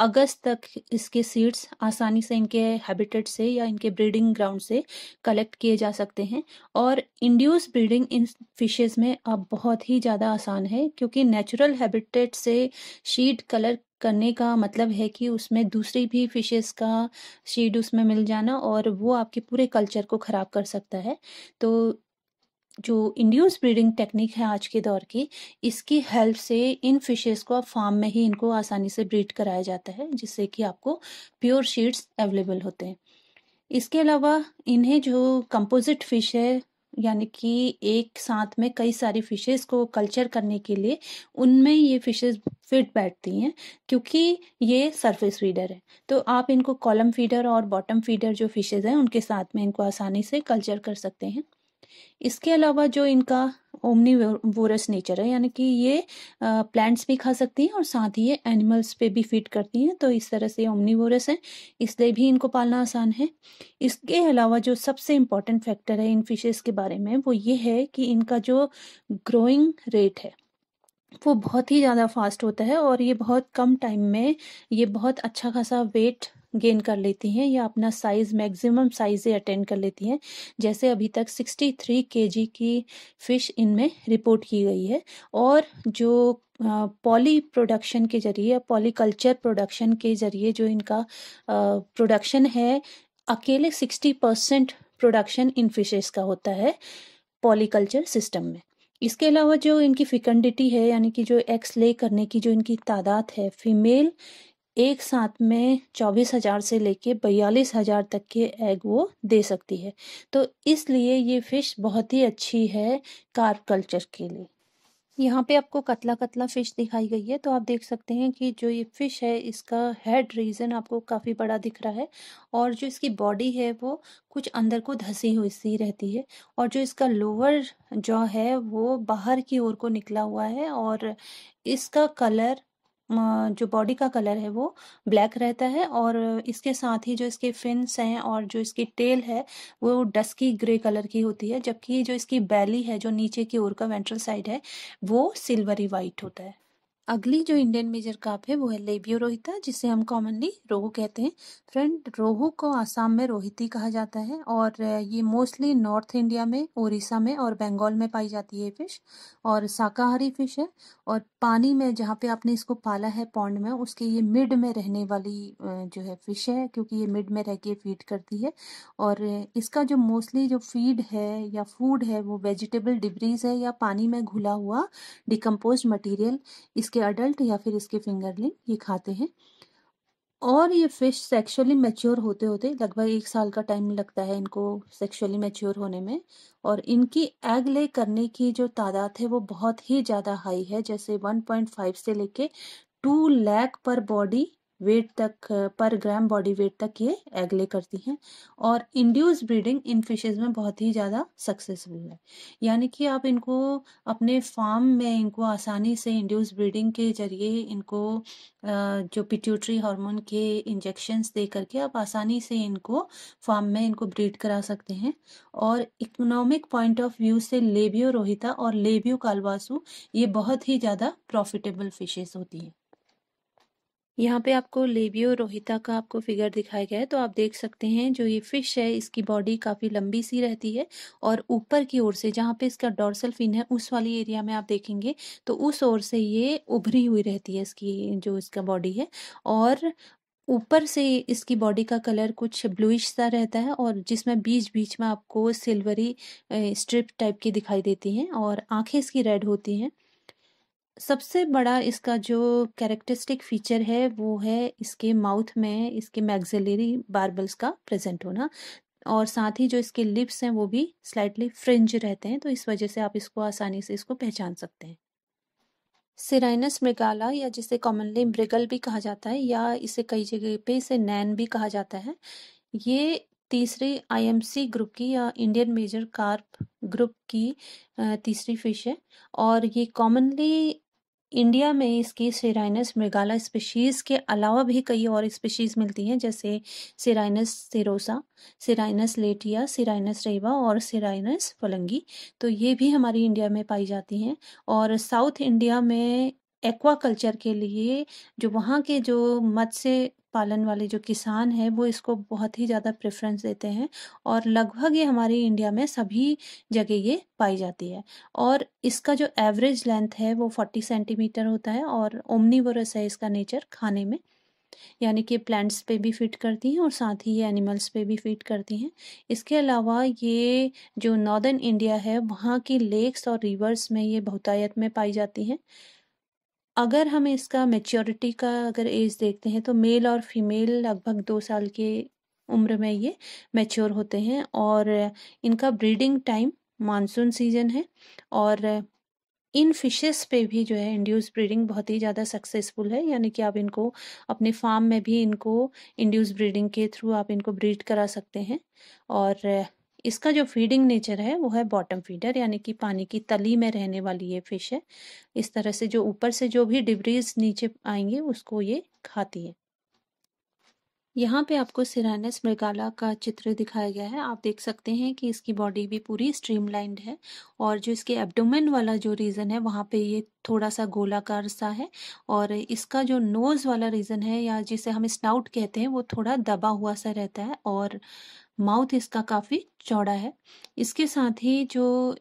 Speaker 1: अगस्त तक इसके सीड्स आसानी से इनके हैबिटेट से या इनके ब्रीडिंग ग्राउंड से कलेक्ट किए जा सकते हैं और इंड्यूस ब्रीडिंग इन फिशेज में अब बहुत ही ज़्यादा आसान है क्योंकि नेचुरल हैबिटेट से शीड कलर करने का मतलब है कि उसमें दूसरी भी फिशेस का शीड उसमें मिल जाना और वो आपके पूरे कल्चर को ख़राब कर सकता है तो जो इंड्यूस ब्रीडिंग टेक्निक है आज के दौर की इसकी हेल्प से इन फिशेस को आप फार्म में ही इनको आसानी से ब्रीड कराया जाता है जिससे कि आपको प्योर शीड्स अवेलेबल होते हैं इसके अलावा इन्हें जो कंपोजिट फिश है यानी कि एक साथ में कई सारी फिशेस को कल्चर करने के लिए उनमें ये फिशेस फिट बैठती हैं क्योंकि ये सरफेस फीडर है तो आप इनको कॉलम फीडर और बॉटम फीडर जो फिशेस हैं उनके साथ में इनको आसानी से कल्चर कर सकते हैं इसके अलावा जो इनका ओमनी वोरस नेचर है यानी कि ये प्लांट्स भी खा सकती हैं और साथ ही ये एनिमल्स पे भी फीड करती हैं तो इस तरह से ओमनी वोरस है इसलिए भी इनको पालना आसान है इसके अलावा जो सबसे इम्पॉर्टेंट फैक्टर है इन फिशेस के बारे में वो ये है कि इनका जो ग्रोइंग रेट है वो बहुत ही ज़्यादा फास्ट होता है और ये बहुत कम टाइम में ये बहुत अच्छा खासा वेट गेन कर लेती हैं या अपना साइज़ मैक्सिमम साइज़ें अटेंड कर लेती हैं जैसे अभी तक 63 जी की फ़िश इनमें रिपोर्ट की गई है और जो पॉली प्रोडक्शन के ज़रिए पॉलीकल्चर प्रोडक्शन के ज़रिए जो इनका प्रोडक्शन है अकेले 60 परसेंट प्रोडक्शन इन फिशेस का होता है पॉलीकल्चर सिस्टम में इसके अलावा जो इनकी फिकंडिटी है यानी कि जो एक्स ले करने की जो इनकी तादाद है फीमेल एक साथ में चौबीस हज़ार से लेके बयालीस हज़ार तक के एग वो दे सकती है तो इसलिए ये फ़िश बहुत ही अच्छी है कार्प कल्चर के लिए यहाँ पे आपको कतला कतला फ़िश दिखाई गई है तो आप देख सकते हैं कि जो ये फ़िश है इसका हेड रीजन आपको काफ़ी बड़ा दिख रहा है और जो इसकी बॉडी है वो कुछ अंदर को धसी हुई सी रहती है और जो इसका लोअर जॉ है वो बाहर की ओर को निकला हुआ है और इसका कलर जो बॉडी का कलर है वो ब्लैक रहता है और इसके साथ ही जो इसके फिन्स हैं और जो इसकी टेल है वो डस्की ग्रे कलर की होती है जबकि जो इसकी बैली है जो नीचे की ओर का वेंट्रल साइड है वो सिल्वरी वाइट होता है अगली जो इंडियन मेजर काप है वो है लेबियो रोहिता जिसे हम कॉमनली रोहू कहते हैं फ्रेंड रोहू को आसाम में रोहिती कहा जाता है और ये मोस्टली नॉर्थ इंडिया में उड़ीसा में और बंगाल में पाई जाती है फिश और शाकाहारी फिश है और पानी में जहाँ पे आपने इसको पाला है पौंड में उसके ये मिड में रहने वाली जो है फिश है क्योंकि ये मिड में रह के फीड करती है और इसका जो मोस्टली जो फीड है या फूड है वो वेजिटेबल डिब्रीज है या पानी में घुला हुआ डिकम्पोज मटीरियल इस इसके अडल्ट या फिर इसके फिंगरलिंग ये खाते हैं और ये फिश सेक्सुअली मैच्योर होते होते लगभग एक साल का टाइम लगता है इनको सेक्सुअली मैच्योर होने में और इनकी एग ले करने की जो तादाद है वो बहुत ही ज़्यादा हाई है जैसे 1.5 से लेके 2 लाख पर बॉडी वेट तक पर ग्राम बॉडी वेट तक ये एग ले करती हैं और इंड्यूस ब्रीडिंग इन फिशेज़ में बहुत ही ज़्यादा सक्सेसफुल है यानी कि आप इनको अपने फार्म में इनको आसानी से इंड्यूस ब्रीडिंग के जरिए इनको जो पिट्यूटरी हार्मोन के इंजेक्शंस दे करके आप आसानी से इनको फार्म में इनको ब्रीड करा सकते हैं और इकोनॉमिक पॉइंट ऑफ व्यू से लेबियो रोहिता और लेबियो कालवासु ये बहुत ही ज़्यादा प्रॉफिटेबल फिशेज़ होती हैं यहाँ पे आपको लेबियो रोहिता का आपको फिगर दिखाया गया है तो आप देख सकते हैं जो ये फिश है इसकी बॉडी काफी लंबी सी रहती है और ऊपर की ओर से जहाँ पे इसका डॉर्सल फिन है उस वाली एरिया में आप देखेंगे तो उस ओर से ये उभरी हुई रहती है इसकी जो इसका बॉडी है और ऊपर से इसकी बॉडी का कलर कुछ ब्लूइश सा रहता है और जिसमें बीच बीच में आपको सिल्वरी स्ट्रिप टाइप की दिखाई देती हैं और आंखें इसकी रेड होती हैं सबसे बड़ा इसका जो कैरेक्टरिस्टिक फीचर है वो है इसके माउथ में इसके मैग्जिलरी बार्बल्स का प्रेजेंट होना और साथ ही जो इसके लिप्स हैं वो भी स्लाइटली फ्रिंज रहते हैं तो इस वजह से आप इसको आसानी से इसको पहचान सकते हैं सिराइनस मृगाला या जिसे कॉमनली मृगल भी कहा जाता है या इसे कई जगह पे इसे नैन भी कहा जाता है ये तीसरी आईएमसी ग्रुप की या इंडियन मेजर कार्प ग्रुप की तीसरी फिश है और ये कॉमनली इंडिया में इसकी सेराइनस मृगाला स्पीशीज़ के अलावा भी कई और स्पीशीज़ मिलती हैं जैसे सेराइनस सेरोसा सेराइनस लेटिया सेराइनस रेवा और सेराइनस फलंगी तो ये भी हमारी इंडिया में पाई जाती हैं और साउथ इंडिया में एक्वाकल्चर के लिए जो वहाँ के जो मत्स्य पालन वाले जो किसान हैं वो इसको बहुत ही ज़्यादा प्रेफरेंस देते हैं और लगभग ये हमारे इंडिया में सभी जगह ये पाई जाती है और इसका जो एवरेज लेंथ है वो फोर्टी सेंटीमीटर होता है और वर्स है इसका नेचर खाने में यानी कि प्लांट्स पे भी फिट करती हैं और साथ ही ये एनिमल्स पे भी फिट करती हैं इसके अलावा ये जो नॉर्दर्न इंडिया है वहाँ की लेक्स और रिवर्स में ये बहुतायत में पाई जाती हैं अगर हम इसका मेच्योरिटी का अगर एज देखते हैं तो मेल और फीमेल लगभग दो साल के उम्र में ये मैच्योर होते हैं और इनका ब्रीडिंग टाइम मानसून सीजन है और इन फिशेस पे भी जो है इंड्यूस ब्रीडिंग बहुत ही ज़्यादा सक्सेसफुल है यानी कि आप इनको अपने फार्म में भी इनको इंड्यूस ब्रीडिंग के थ्रू आप इनको ब्रीड करा सकते हैं और इसका जो फीडिंग नेचर है वो है बॉटम फीडर यानी कि पानी की तली में रहने वाली ये फिश है इस तरह से जो ऊपर से जो भी डिब्रीज नीचे आएंगे उसको ये खाती है यहाँ पे आपको सिरानस मृगाला का चित्र दिखाया गया है आप देख सकते हैं कि इसकी बॉडी भी पूरी स्ट्रीमलाइंड है और जो इसके एब्डोमेन वाला जो रीज़न है वहाँ पे ये थोड़ा सा गोलाकार सा है और इसका जो नोज़ वाला रीज़न है या जिसे हम स्नाउट कहते हैं वो थोड़ा दबा हुआ सा रहता है और माउथ इसका काफ़ी चौड़ा है इसके साथ ही जो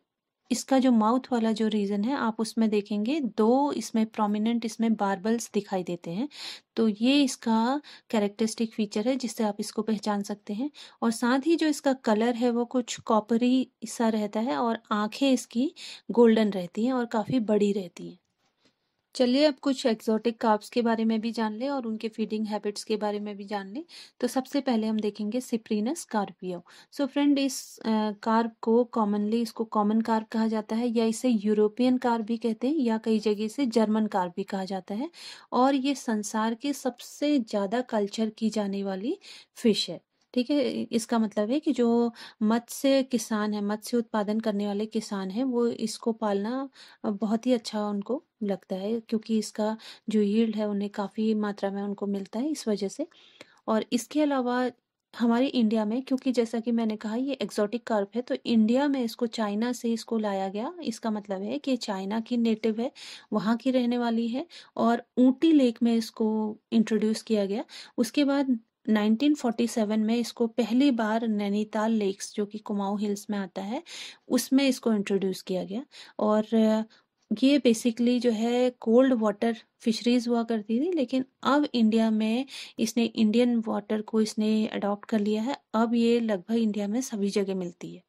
Speaker 1: इसका जो माउथ वाला जो रीज़न है आप उसमें देखेंगे दो इसमें प्रोमिनेंट इसमें बार्बल्स दिखाई देते हैं तो ये इसका कैरेक्टरिस्टिक फीचर है जिससे आप इसको पहचान सकते हैं और साथ ही जो इसका कलर है वो कुछ कॉपरी सा रहता है और आंखें इसकी गोल्डन रहती हैं और काफ़ी बड़ी रहती हैं चलिए अब कुछ एक्सोटिक कार्ब्स के बारे में भी जान लें और उनके फीडिंग हैबिट्स के बारे में भी जान लें तो सबसे पहले हम देखेंगे सिप्रीनस कार्पियो सो फ्रेंड इस कार्ब को कॉमनली इसको कॉमन कार्प कहा जाता है या इसे यूरोपियन कार भी कहते हैं या कई जगह इसे जर्मन कार भी कहा जाता है और ये संसार के सबसे ज़्यादा कल्चर की जाने वाली फिश है ठीक है? इसका मतलब है कि जो मत्स्य किसान है मत्स्य उत्पादन करने वाले किसान हैं, वो इसको पालना बहुत ही अच्छा उनको लगता है क्योंकि इसका जो यील्ड है उन्हें काफ़ी मात्रा में उनको मिलता है इस वजह से। और इसके अलावा हमारे इंडिया में क्योंकि जैसा कि मैंने कहा ये एक्सोटिक कार्प है तो इंडिया में इसको चाइना से इसको लाया गया। इसका मतलब है कि चाइना की नेटिव है, वहाँ की रहने वाली है और ऊटी लेक में इसको इंट्रोड्यूस किया गया। उसके बाद 1947 में इसको पहली बार नैनीताल लेक्स जो कि कुमाऊं हिल्स में आता है उसमें इसको इंट्रोड्यूस किया गया और ये बेसिकली जो है कोल्ड वाटर फिशरीज हुआ करती थी लेकिन अब इंडिया में इसने इंडियन वाटर को इसने अडॉप्ट कर लिया है अब ये लगभग इंडिया में सभी जगह मिलती है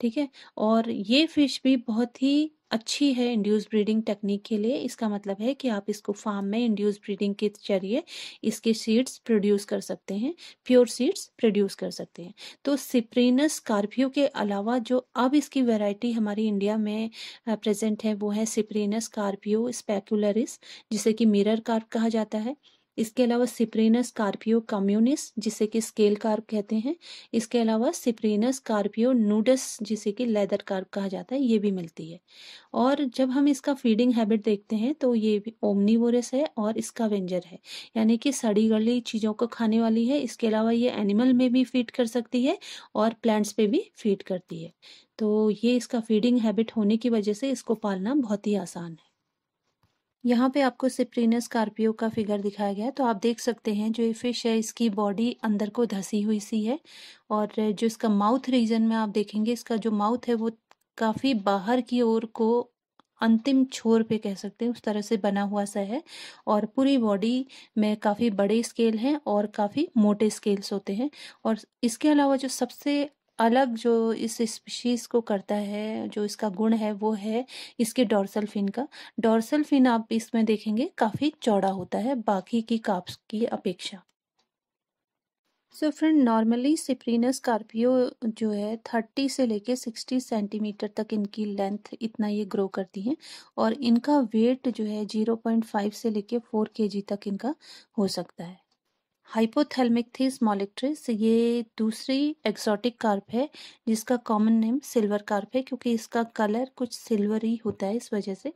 Speaker 1: ठीक है और ये फिश भी बहुत ही अच्छी है इंड्यूस ब्रीडिंग टेक्निक के लिए इसका मतलब है कि आप इसको फार्म में इंड्यूस ब्रीडिंग के जरिए इसके सीड्स प्रोड्यूस कर सकते हैं प्योर सीड्स प्रोड्यूस कर सकते हैं तो सिप्रीनस स्कॉर्पियो के अलावा जो अब इसकी वैरायटी हमारी इंडिया में प्रेजेंट है वो है सिप्रीनस स्कॉर्पियो स्पेकुलरिस जिसे कि मिरर कार्प कहा जाता है इसके अलावा सिप्रीनस स्कॉर्पियो कम्युनिस जिसे कि स्केल कार्प कहते हैं इसके अलावा सिप्रीनस स्कॉर्पियो नूडस जिसे कि लेदर कार्प कहा जाता है ये भी मिलती है और जब हम इसका फीडिंग हैबिट देखते हैं तो ये भी ओमनीवोरस है और इसका वेंजर है यानी कि सड़ी गली चीज़ों को खाने वाली है इसके अलावा ये एनिमल में भी फीड कर सकती है और प्लांट्स पे भी फीड करती है तो ये इसका फीडिंग हैबिट होने की वजह से इसको पालना बहुत ही आसान है यहाँ पे आपको सिप्रीनस स्कॉर्पियो का फिगर दिखाया गया है तो आप देख सकते हैं जो ये फिश है इसकी बॉडी अंदर को धसी हुई सी है और जो इसका माउथ रीजन में आप देखेंगे इसका जो माउथ है वो काफ़ी बाहर की ओर को अंतिम छोर पे कह सकते हैं उस तरह से बना हुआ सा है और पूरी बॉडी में काफ़ी बड़े स्केल हैं और काफ़ी मोटे स्केल्स होते हैं और इसके अलावा जो सबसे अलग जो इस स्पीशीज को करता है जो इसका गुण है वो है इसके डॉर्सल फिन का डॉर्सल फिन आप इसमें देखेंगे काफ़ी चौड़ा होता है बाकी की काप्स की अपेक्षा so friend normally Cyprinus carpio जो है थर्टी से लेके सिक्सटी सेंटीमीटर तक इनकी लेंथ इतना ये ग्रो करती हैं और इनका वेट जो है जीरो पॉइंट फाइव से लेके फोर के जी तक इनका हो सकता है हाइपोथेलमिक थी स्मोलिक्ट्रिस ये दूसरी एक्सोटिक कार्प है जिसका कॉमन नेम सिल्वर कार्प है क्योंकि इसका कलर कुछ सिल्वर ही होता है इस वजह से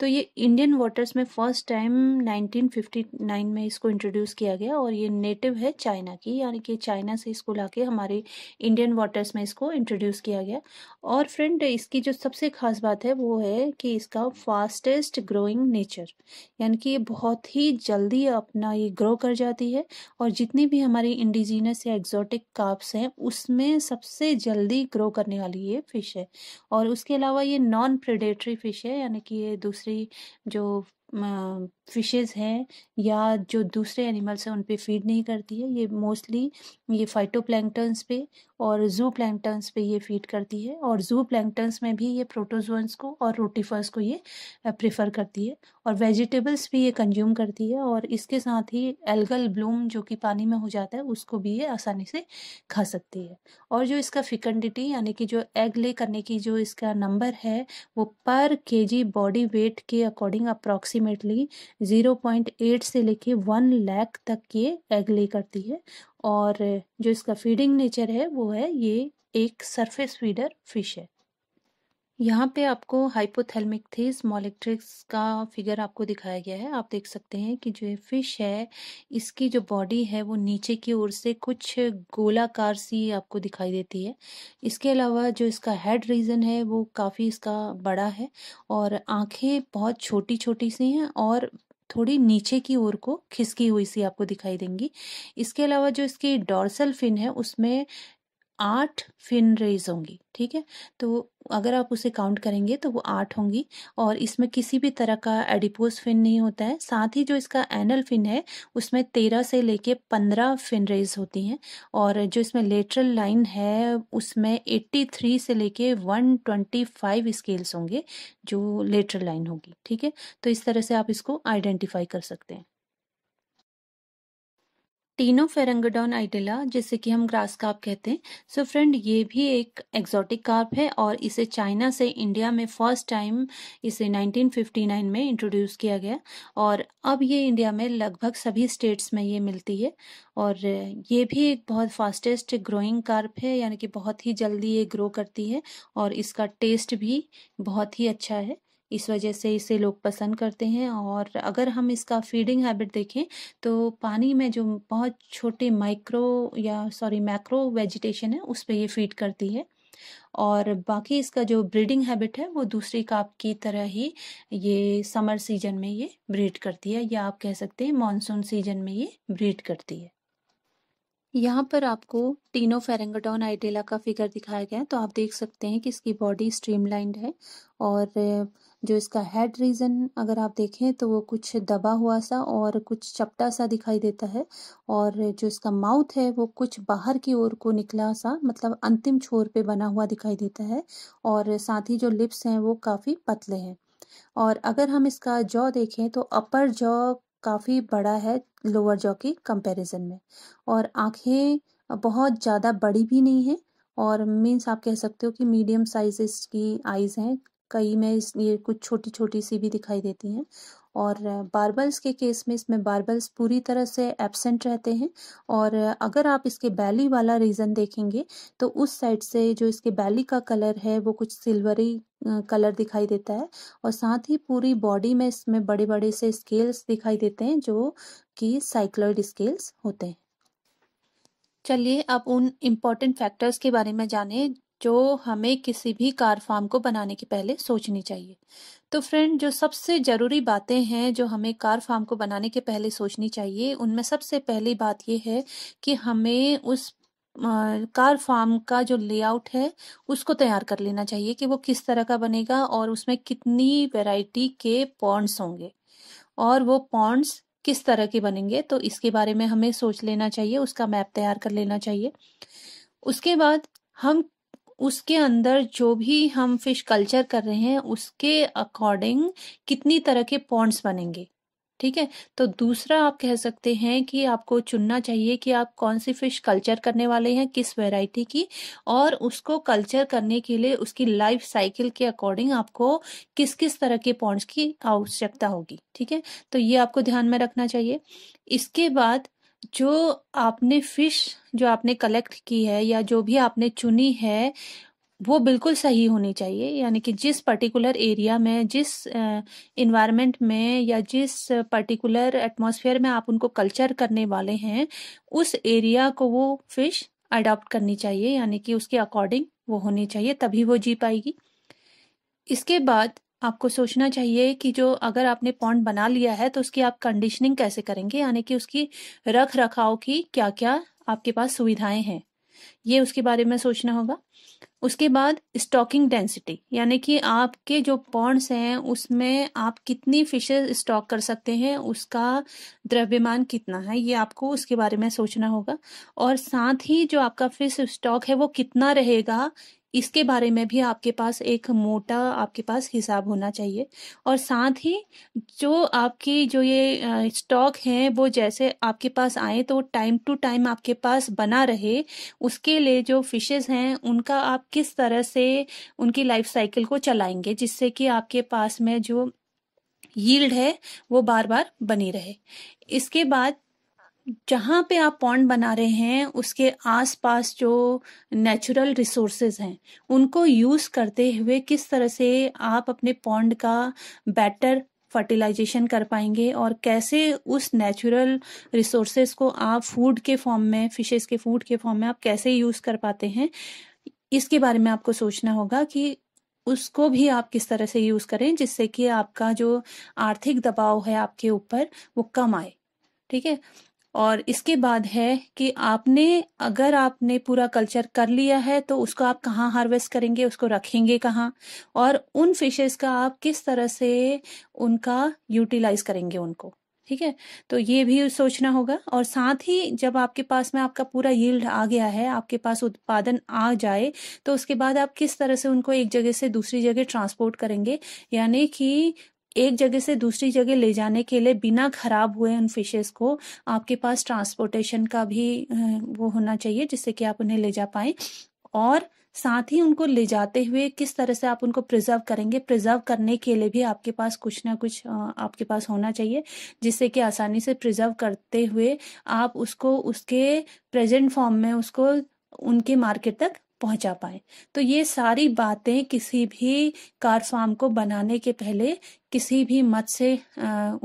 Speaker 1: तो ये इंडियन वाटर्स में फर्स्ट टाइम 1959 में इसको इंट्रोड्यूस किया गया और ये नेटिव है चाइना की यानी कि चाइना से इसको लाके हमारे इंडियन वाटर्स में इसको इंट्रोड्यूस किया गया और फ्रेंड इसकी जो सबसे खास बात है वो है कि इसका फास्टेस्ट ग्रोइंग नेचर यानी कि ये बहुत ही जल्दी अपना ये ग्रो कर जाती है और जितनी भी हमारी इंडिजीनस या एग्जॉटिक काप्स हैं उसमें सबसे जल्दी ग्रो करने वाली ये फ़िश है और उसके अलावा ये नॉन प्रेडेटरी फ़िश है यानी कि ये दूसरी जो फिशेज़ हैं या जो दूसरे एनिमल्स हैं उन पर फीड नहीं करती है ये मोस्टली ये फाइटो प्लैंकटन्स पे और जू प्लैंगटन्स पे ये फीड करती है और जू प्लैंगटन्स में भी ये प्रोटोजोन्स को और रोटिफर्स को ये प्रेफर करती है और वेजिटेबल्स भी ये कंज्यूम करती है और इसके साथ ही एल्गल ब्लूम जो कि पानी में हो जाता है उसको भी ये आसानी से खा सकती है और जो इसका फिकंडिटी यानी कि जो एग ले करने की जो इसका नंबर है वो पर के बॉडी वेट के according approx approximately zero point eight से लेके वन लैख तक ये एग ले करती है और जो इसका फीडिंग नेचर है वो है ये एक सरफेस फीडर फिश है यहाँ पे आपको हाइपोथेलमिक थीस मोलेक्ट्रिक्स का फिगर आपको दिखाया गया है आप देख सकते हैं कि जो फिश है इसकी जो बॉडी है वो नीचे की ओर से कुछ गोलाकार सी आपको दिखाई देती है इसके अलावा जो इसका हेड रीजन है वो काफ़ी इसका बड़ा है और आंखें बहुत छोटी छोटी सी हैं और थोड़ी नीचे की ओर को खिसकी हुई सी आपको दिखाई देंगी इसके अलावा जो इसकी डॉर्सल फिन है उसमें आठ फिन रेज होंगी ठीक है तो अगर आप उसे काउंट करेंगे तो वो आठ होंगी और इसमें किसी भी तरह का एडिपोज फिन नहीं होता है साथ ही जो इसका एनल फिन है उसमें तेरह से लेके पंद्रह फिन रेज होती हैं और जो इसमें लेटरल लाइन है उसमें एट्टी थ्री से लेके वन ट्वेंटी फाइव स्केल्स होंगे जो लेटरल लाइन होगी ठीक है तो इस तरह से आप इसको आइडेंटिफाई कर सकते हैं तीनों फेरंगडोन आइटेला जिसे कि हम ग्रास कार्प कहते हैं सो फ्रेंड ये भी एक एक्जॉटिक कार्प है और इसे चाइना से इंडिया में फर्स्ट टाइम इसे 1959 में इंट्रोड्यूस किया गया और अब ये इंडिया में लगभग सभी स्टेट्स में ये मिलती है और ये भी एक बहुत फास्टेस्ट ग्रोइंग कार्प है यानी कि बहुत ही जल्दी ये ग्रो करती है और इसका टेस्ट भी बहुत ही अच्छा है इस वजह से इसे लोग पसंद करते हैं और अगर हम इसका फीडिंग हैबिट देखें तो पानी में जो बहुत छोटे माइक्रो या सॉरी मैक्रो वेजिटेशन है उस पर ये फीड करती है और बाकी इसका जो ब्रीडिंग हैबिट है वो दूसरी काप की तरह ही ये समर सीजन में ये ब्रीड करती है या आप कह सकते हैं मानसून सीजन में ये ब्रीड करती है यहाँ पर आपको टीनो टीनोफेरेंगोडॉन आइडेला का फिगर दिखाया गया है तो आप देख सकते हैं कि इसकी बॉडी स्ट्रीमलाइंड है और जो इसका हेड रीजन अगर आप देखें तो वो कुछ दबा हुआ सा और कुछ चपटा सा दिखाई देता है और जो इसका माउथ है वो कुछ बाहर की ओर को निकला सा मतलब अंतिम छोर पे बना हुआ दिखाई देता है और साथ ही जो लिप्स हैं वो काफ़ी पतले हैं और अगर हम इसका जॉ देखें तो अपर जॉ काफ़ी बड़ा है लोअर जॉ की कंपैरिजन में और आंखें बहुत ज़्यादा बड़ी भी नहीं है और मीन्स आप कह सकते हो कि मीडियम साइज इसकी आइज़ हैं कई में इस ये कुछ छोटी छोटी सी भी दिखाई देती हैं और बारबल्स के केस में इसमें बारबल्स पूरी तरह से एबसेंट रहते हैं और अगर आप इसके बैली वाला रीज़न देखेंगे तो उस साइड से जो इसके बैली का कलर है वो कुछ सिल्वरी कलर दिखाई देता है और साथ ही पूरी बॉडी में इसमें बड़े बड़े से स्केल्स दिखाई देते हैं जो कि साइक्लॉइड स्केल्स होते हैं चलिए अब उन इम्पॉर्टेंट फैक्टर्स के बारे में जानें जो हमें किसी भी कार फार्म को बनाने के पहले सोचनी चाहिए तो फ्रेंड जो सबसे ज़रूरी बातें हैं जो हमें कार फार्म को बनाने के पहले सोचनी चाहिए उनमें सबसे पहली बात यह है कि हमें उस कार फार्म का जो लेआउट है उसको तैयार कर लेना चाहिए कि वो किस तरह का बनेगा और उसमें कितनी वैरायटी के पॉन्ड्स होंगे और वो पॉन्ड्स किस तरह के बनेंगे तो इसके बारे में हमें सोच लेना चाहिए उसका मैप तैयार कर लेना चाहिए उसके बाद हम उसके अंदर जो भी हम फिश कल्चर कर रहे हैं उसके अकॉर्डिंग कितनी तरह के पॉन्ड्स बनेंगे ठीक है तो दूसरा आप कह सकते हैं कि आपको चुनना चाहिए कि आप कौन सी फिश कल्चर करने वाले हैं किस वैरायटी की और उसको कल्चर करने के लिए उसकी लाइफ साइकिल के अकॉर्डिंग आपको किस किस तरह के पॉन्ड्स की आवश्यकता होगी ठीक है तो ये आपको ध्यान में रखना चाहिए इसके बाद जो आपने फिश जो आपने कलेक्ट की है या जो भी आपने चुनी है वो बिल्कुल सही होनी चाहिए यानी कि जिस पर्टिकुलर एरिया में जिस इन्वायरमेंट में या जिस पर्टिकुलर एटमॉस्फेयर में आप उनको कल्चर करने वाले हैं उस एरिया को वो फिश अडॉप्ट करनी चाहिए यानी कि उसके अकॉर्डिंग वो होनी चाहिए तभी वो जी पाएगी इसके बाद आपको सोचना चाहिए कि जो अगर आपने पॉन्ड बना लिया है तो उसकी आप कंडीशनिंग कैसे करेंगे यानी कि उसकी रख रखाव की क्या क्या आपके पास सुविधाएं हैं ये उसके बारे में सोचना होगा उसके बाद स्टॉकिंग डेंसिटी यानी कि आपके जो पॉन्ड्स हैं उसमें आप कितनी फिशेज स्टॉक कर सकते हैं उसका द्रव्यमान कितना है ये आपको उसके बारे में सोचना होगा और साथ ही जो आपका फिश स्टॉक है वो कितना रहेगा इसके बारे में भी आपके पास एक मोटा आपके पास हिसाब होना चाहिए और साथ ही जो आपकी जो ये स्टॉक हैं वो जैसे आपके पास आए तो टाइम टू टाइम आपके पास बना रहे उसके लिए जो फिशेस हैं उनका आप किस तरह से उनकी लाइफ साइकिल को चलाएंगे जिससे कि आपके पास में जो यील्ड है वो बार बार बनी रहे इसके बाद जहाँ पे आप पॉन्ड बना रहे हैं उसके आसपास जो नेचुरल रिसोर्सेज हैं उनको यूज़ करते हुए किस तरह से आप अपने पॉन्ड का बेटर फर्टिलाइजेशन कर पाएंगे और कैसे उस नेचुरल रिसोर्सेज को आप फूड के फॉर्म में फिशेस के फूड के फॉर्म में आप कैसे यूज़ कर पाते हैं इसके बारे में आपको सोचना होगा कि उसको भी आप किस तरह से यूज़ करें जिससे कि आपका जो आर्थिक दबाव है आपके ऊपर वो कम आए ठीक है और इसके बाद है कि आपने अगर आपने पूरा कल्चर कर लिया है तो उसको आप कहाँ हार्वेस्ट करेंगे उसको रखेंगे कहाँ और उन फिशेस का आप किस तरह से उनका यूटिलाइज करेंगे उनको ठीक है तो ये भी सोचना होगा और साथ ही जब आपके पास में आपका पूरा यील्ड आ गया है आपके पास उत्पादन आ जाए तो उसके बाद आप किस तरह से उनको एक जगह से दूसरी जगह ट्रांसपोर्ट करेंगे यानी कि एक जगह से दूसरी जगह ले जाने के लिए बिना खराब हुए उन फिशेस को आपके पास ट्रांसपोर्टेशन का भी वो होना चाहिए जिससे कि आप उन्हें ले जा पाए और साथ ही उनको ले जाते हुए किस तरह से आप उनको प्रिजर्व करेंगे प्रिजर्व करने के लिए भी आपके पास कुछ ना कुछ आपके पास होना चाहिए जिससे कि आसानी से प्रिजर्व करते हुए आप उसको उसके प्रेजेंट फॉर्म में उसको उनके मार्केट तक पहुंचा पाए तो ये सारी बातें किसी भी कार फार्म को बनाने के पहले किसी भी मत से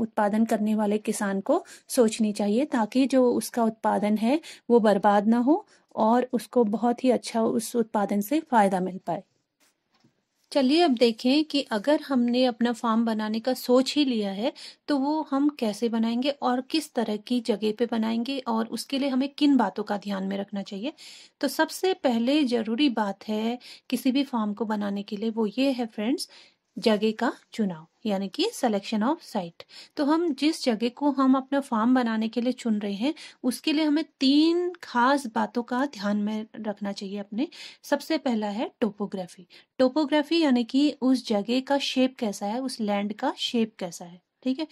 Speaker 1: उत्पादन करने वाले किसान को सोचनी चाहिए ताकि जो उसका उत्पादन है वो बर्बाद ना हो और उसको बहुत ही अच्छा उस उत्पादन से फायदा मिल पाए चलिए अब देखें कि अगर हमने अपना फार्म बनाने का सोच ही लिया है तो वो हम कैसे बनाएंगे और किस तरह की जगह पे बनाएंगे और उसके लिए हमें किन बातों का ध्यान में रखना चाहिए तो सबसे पहले ज़रूरी बात है किसी भी फार्म को बनाने के लिए वो ये है फ्रेंड्स जगह का चुनाव यानी कि सिलेक्शन ऑफ साइट तो हम जिस जगह को हम अपना फार्म बनाने के लिए चुन रहे हैं उसके लिए हमें तीन खास बातों का ध्यान में रखना चाहिए अपने सबसे पहला है टोपोग्राफी टोपोग्राफी यानी कि उस जगह का शेप कैसा है उस लैंड का शेप कैसा है ठीक है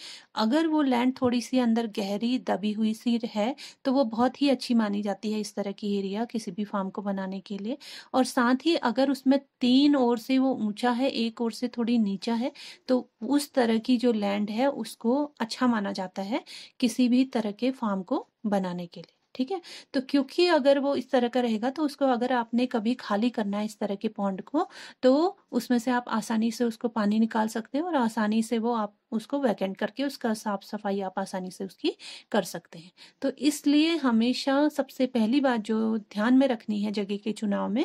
Speaker 1: अगर वो लैंड थोड़ी सी अंदर गहरी दबी हुई सी है तो वो बहुत ही अच्छी मानी जाती है इस तरह की एरिया किसी भी फार्म को बनाने के लिए और साथ ही अगर उसमें तीन ओर से वो ऊंचा है एक ओर से थोड़ी नीचा है तो उस तरह की जो लैंड है उसको अच्छा माना जाता है किसी भी तरह के फार्म को बनाने के लिए ठीक है तो क्योंकि अगर वो इस तरह का रहेगा तो उसको अगर आपने कभी खाली करना है इस तरह के पॉन्ड को तो उसमें से आप आसानी से उसको पानी निकाल सकते हैं और आसानी से वो आप उसको वैकेंट करके उसका साफ सफाई आप आसानी से उसकी कर सकते हैं तो इसलिए हमेशा सबसे पहली बात जो ध्यान में रखनी है जगह के चुनाव में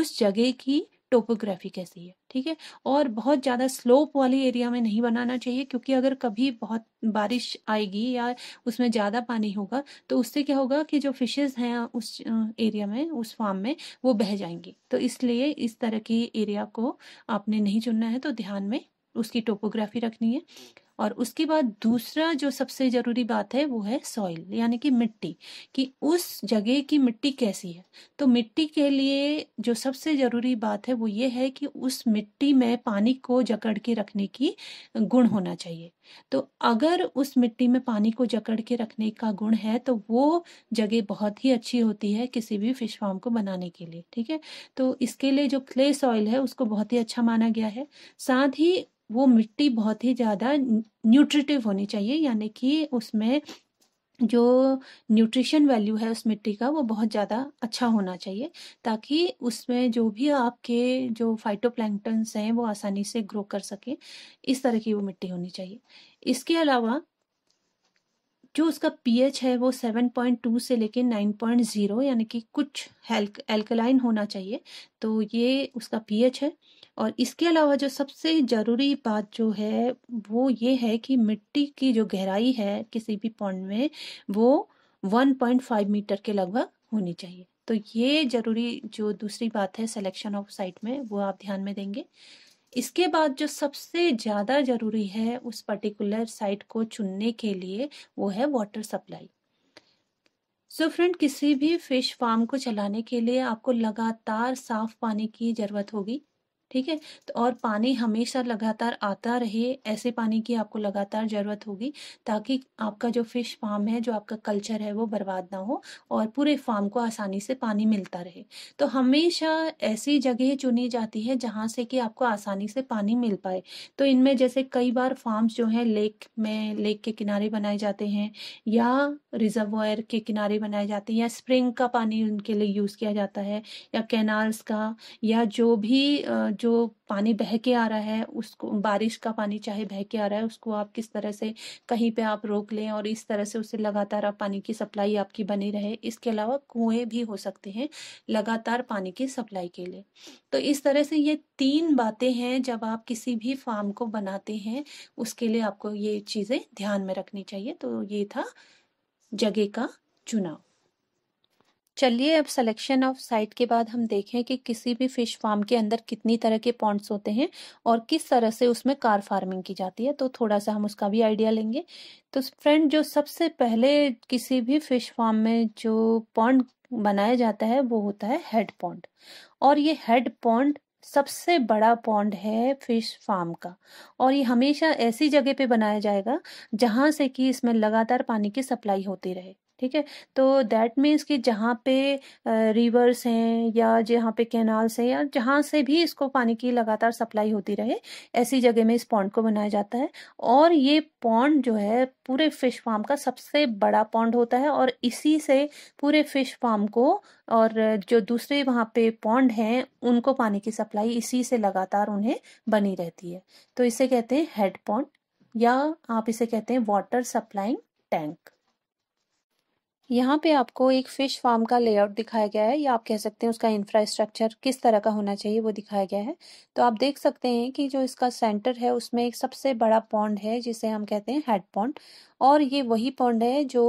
Speaker 1: उस जगह की टोपोग्राफी कैसी है ठीक है और बहुत ज़्यादा स्लोप वाली एरिया में नहीं बनाना चाहिए क्योंकि अगर कभी बहुत बारिश आएगी या उसमें ज़्यादा पानी होगा तो उससे क्या होगा कि जो फिशेज़ हैं उस एरिया में उस फार्म में वो बह जाएंगी तो इसलिए इस तरह की एरिया को आपने नहीं चुनना है तो ध्यान में उसकी टोपोग्राफी रखनी है और उसके बाद दूसरा जो सबसे ज़रूरी बात है वो है सॉइल यानी कि मिट्टी कि उस जगह की मिट्टी कैसी है तो मिट्टी के लिए जो सबसे ज़रूरी बात है वो ये है कि उस मिट्टी में पानी को जकड़ के रखने की गुण होना चाहिए तो अगर उस मिट्टी में पानी को जकड़ के रखने का गुण है तो वो जगह बहुत ही अच्छी होती है किसी भी फिश फार्म को बनाने के लिए ठीक है तो इसके लिए जो क्ले सॉइल है उसको बहुत ही अच्छा माना गया है साथ ही वो मिट्टी बहुत ही ज़्यादा न्यूट्रिटिव होनी चाहिए यानी कि उसमें जो न्यूट्रिशन वैल्यू है उस मिट्टी का वो बहुत ज़्यादा अच्छा होना चाहिए ताकि उसमें जो भी आपके जो फाइटो हैं वो आसानी से ग्रो कर सके इस तरह की वो मिट्टी होनी चाहिए इसके अलावा जो उसका पीएच है वो 7.2 से लेके 9.0 यानी कि कुछ हेल्क एल्कलाइन होना चाहिए तो ये उसका पीएच है और इसके अलावा जो सबसे ज़रूरी बात जो है वो ये है कि मिट्टी की जो गहराई है किसी भी पॉन्ड में वो 1.5 मीटर के लगभग होनी चाहिए तो ये ज़रूरी जो दूसरी बात है सिलेक्शन ऑफ साइट में वो आप ध्यान में देंगे इसके बाद जो सबसे ज़्यादा ज़रूरी है उस पर्टिकुलर साइट को चुनने के लिए वो है water supply so so friend किसी भी फिश फार्म को चलाने के लिए आपको लगातार साफ पानी की ज़रूरत होगी ठीक है तो और पानी हमेशा लगातार आता रहे ऐसे पानी की आपको लगातार ज़रूरत होगी ताकि आपका जो फिश फार्म है जो आपका कल्चर है वो बर्बाद ना हो और पूरे फार्म को आसानी से पानी मिलता रहे तो हमेशा ऐसी जगह चुनी जाती है जहाँ से कि आपको आसानी से पानी मिल पाए तो इनमें जैसे कई बार फार्म्स जो हैं लेक में लेक के किनारे बनाए जाते हैं या रिजर्वायर के किनारे बनाए जाते हैं या स्प्रिंग का पानी उनके लिए यूज़ किया जाता है या कैनाल्स का या जो भी जो पानी बह के आ रहा है उसको बारिश का पानी चाहे बह के आ रहा है उसको आप किस तरह से कहीं पे आप रोक लें और इस तरह से उसे लगातार आप पानी की सप्लाई आपकी बनी रहे इसके अलावा कुएं भी हो सकते हैं लगातार पानी की सप्लाई के लिए तो इस तरह से ये तीन बातें हैं जब आप किसी भी फार्म को बनाते हैं उसके लिए आपको ये चीज़ें ध्यान में रखनी चाहिए तो ये था जगह का चुनाव चलिए अब सिलेक्शन ऑफ साइट के बाद हम देखें कि किसी भी फिश फार्म के अंदर कितनी तरह के पॉन्ड्स होते हैं और किस तरह से उसमें कार फार्मिंग की जाती है तो थोड़ा सा हम उसका भी आइडिया लेंगे तो फ्रेंड जो सबसे पहले किसी भी फिश फार्म में जो पॉन्ड बनाया जाता है वो होता है हेड पॉन्ड और ये हेड पॉन्ड सबसे बड़ा पॉन्ड है फिश फार्म का और ये हमेशा ऐसी जगह पे बनाया जाएगा जहां से कि इसमें लगातार पानी की सप्लाई होती रहे ठीक है तो दैट मीन्स कि जहाँ पे रिवर्स हैं या जहाँ पे कैनाल्स हैं या जहाँ से भी इसको पानी की लगातार सप्लाई होती रहे ऐसी जगह में इस पॉन्ड को बनाया जाता है और ये पॉन्ड जो है पूरे फिश फार्म का सबसे बड़ा पॉन्ड होता है और इसी से पूरे फिश फार्म को और जो दूसरे वहाँ पे पॉन्ड हैं उनको पानी की सप्लाई इसी से लगातार उन्हें बनी रहती है तो इसे कहते हैं हेड पॉन्ड या आप इसे कहते हैं वाटर सप्लाइंग टैंक यहाँ पे आपको एक फिश फार्म का लेआउट दिखाया गया है या आप कह सकते हैं उसका इंफ्रास्ट्रक्चर किस तरह का होना चाहिए वो दिखाया गया है तो आप देख सकते हैं कि जो इसका सेंटर है उसमें एक सबसे बड़ा पॉन्ड है जिसे हम कहते हैं हेड पॉन्ड और ये वही पौंड है जो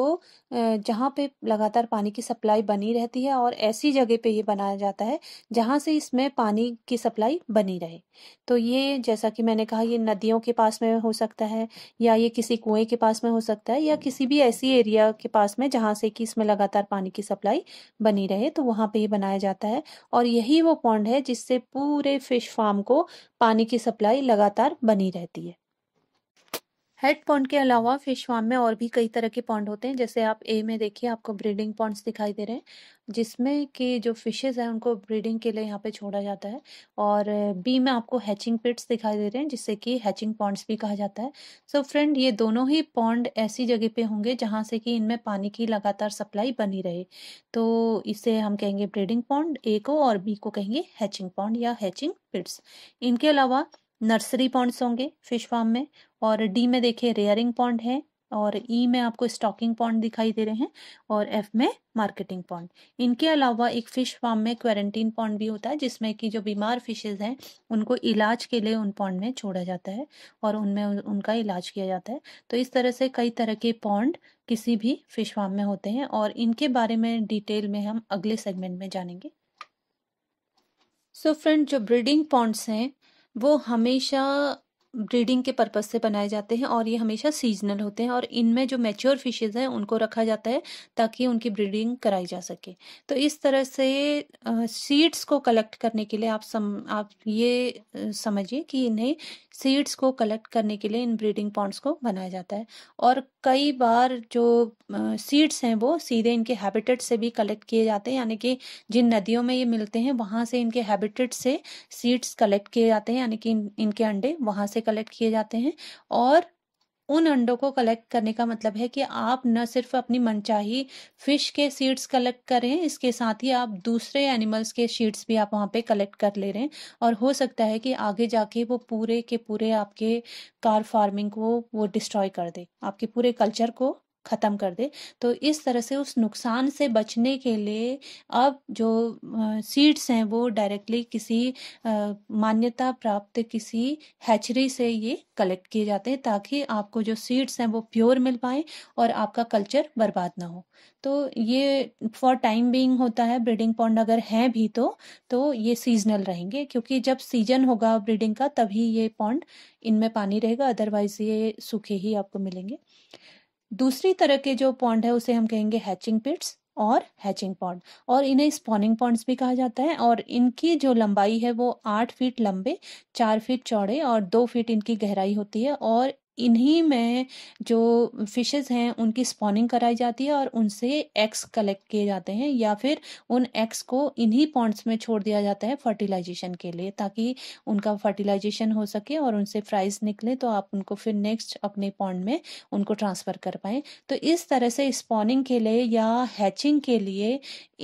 Speaker 1: जहाँ पे लगातार पानी की सप्लाई बनी रहती है और ऐसी जगह पे ये बनाया जाता है जहाँ से इसमें पानी की सप्लाई बनी रहे तो ये जैसा कि मैंने कहा ये नदियों के पास में हो सकता है या ये किसी कुएं के पास में हो सकता है या किसी भी ऐसी एरिया के पास में जहाँ से कि इसमें लगातार पानी की सप्लाई बनी रहे तो वहाँ पे ये बनाया जाता है और यही वो पौंड है जिससे पूरे फिश फार्म को पानी की सप्लाई लगातार बनी रहती है हेड पॉन्ड के अलावा फिश फार्म में और भी कई तरह के पॉन्ड होते हैं जैसे आप ए में देखिए आपको ब्रीडिंग पॉन्ड्स दिखाई दे रहे हैं जिसमें कि जो फिशेज हैं उनको ब्रीडिंग के लिए यहाँ पे छोड़ा जाता है और बी में आपको हैचिंग पिट्स दिखाई दे रहे हैं जिससे कि हैचिंग पॉन्ड्स भी कहा जाता है सो so फ्रेंड ये दोनों ही पॉन्ड ऐसी जगह पे होंगे जहाँ से कि इनमें पानी की लगातार सप्लाई बनी रहे तो इसे हम कहेंगे ब्रीडिंग पॉन्ड ए को और बी को कहेंगे हैचिंग पॉन्ड या हैचिंग पिट्स इनके अलावा नर्सरी पॉन्ड्स होंगे फिश फार्म में और डी में देखिए रेयरिंग पॉन्ड है और ई e में आपको स्टॉकिंग पॉन्ड दिखाई दे रहे हैं और एफ में मार्केटिंग पॉन्ड इनके अलावा एक फिश फार्म में क्वारंटीन पॉन्ड भी होता है जिसमें कि जो बीमार फिशेज हैं उनको इलाज के लिए उन पॉन्ड में छोड़ा जाता है और उनमें उनका इलाज किया जाता है तो इस तरह से कई तरह के पॉन्ड किसी भी फिश फार्म में होते हैं और इनके बारे में डिटेल में हम अगले सेगमेंट में जानेंगे सो so फ्रेंड जो ब्रीडिंग पॉन्ड्स हैं वो हमेशा ब्रीडिंग के पर्पज से बनाए जाते हैं और ये हमेशा सीजनल होते हैं और इनमें जो मैच्योर फिशेज़ हैं उनको रखा जाता है ताकि उनकी ब्रीडिंग कराई जा सके तो इस तरह से सीड्स को कलेक्ट करने के लिए आप सम आप ये समझिए कि इन्हें सीड्स को कलेक्ट करने के लिए इन ब्रीडिंग पॉइंट्स को बनाया जाता है और कई बार जो सीड्स हैं वो सीधे इनके हैबिटेट से भी कलेक्ट किए जाते हैं यानी कि जिन नदियों में ये मिलते हैं वहाँ से इनके हैबिटेट से सीड्स कलेक्ट किए जाते हैं यानी कि इन, इनके अंडे वहाँ से कलेक्ट किए जाते हैं और उन अंडों को कलेक्ट करने का मतलब है कि आप न सिर्फ अपनी मनचाही फिश के सीड्स कलेक्ट करें इसके साथ ही आप दूसरे एनिमल्स के सीड्स भी आप वहाँ पे कलेक्ट कर ले रहे हैं और हो सकता है कि आगे जाके वो पूरे के पूरे आपके कार फार्मिंग को वो डिस्ट्रॉय कर दे आपके पूरे कल्चर को ख़त्म कर दे तो इस तरह से उस नुकसान से बचने के लिए अब जो सीड्स हैं वो डायरेक्टली किसी मान्यता प्राप्त किसी हैचरी से ये कलेक्ट किए जाते हैं ताकि आपको जो सीड्स हैं वो प्योर मिल पाए और आपका कल्चर बर्बाद ना हो तो ये फॉर टाइम बीइंग होता है ब्रीडिंग पॉन्ड अगर हैं भी तो तो ये सीजनल रहेंगे क्योंकि जब सीजन होगा ब्रीडिंग का तभी ये पॉन्ड इनमें पानी रहेगा अदरवाइज ये सूखे ही आपको मिलेंगे दूसरी तरह के जो पॉन्ड है उसे हम कहेंगे हैचिंग पिट्स और हैचिंग पॉन्ड और इन्हें स्पॉनिंग पॉन्ड्स भी कहा जाता है और इनकी जो लंबाई है वो आठ फीट लंबे चार फीट चौड़े और दो फीट इनकी गहराई होती है और इन्हीं में जो फिशेस हैं उनकी स्पॉनिंग कराई जाती है और उनसे एक्स कलेक्ट किए जाते हैं या फिर उन एक्स को इन्हीं पॉन्ड्स में छोड़ दिया जाता है फर्टिलाइजेशन के लिए ताकि उनका फर्टिलाइजेशन हो सके और उनसे फ्राइज निकले तो आप उनको फिर नेक्स्ट अपने पॉन्ड में उनको ट्रांसफ़र कर पाएँ तो इस तरह से स्पॉनिंग के लिए या हैचिंग के लिए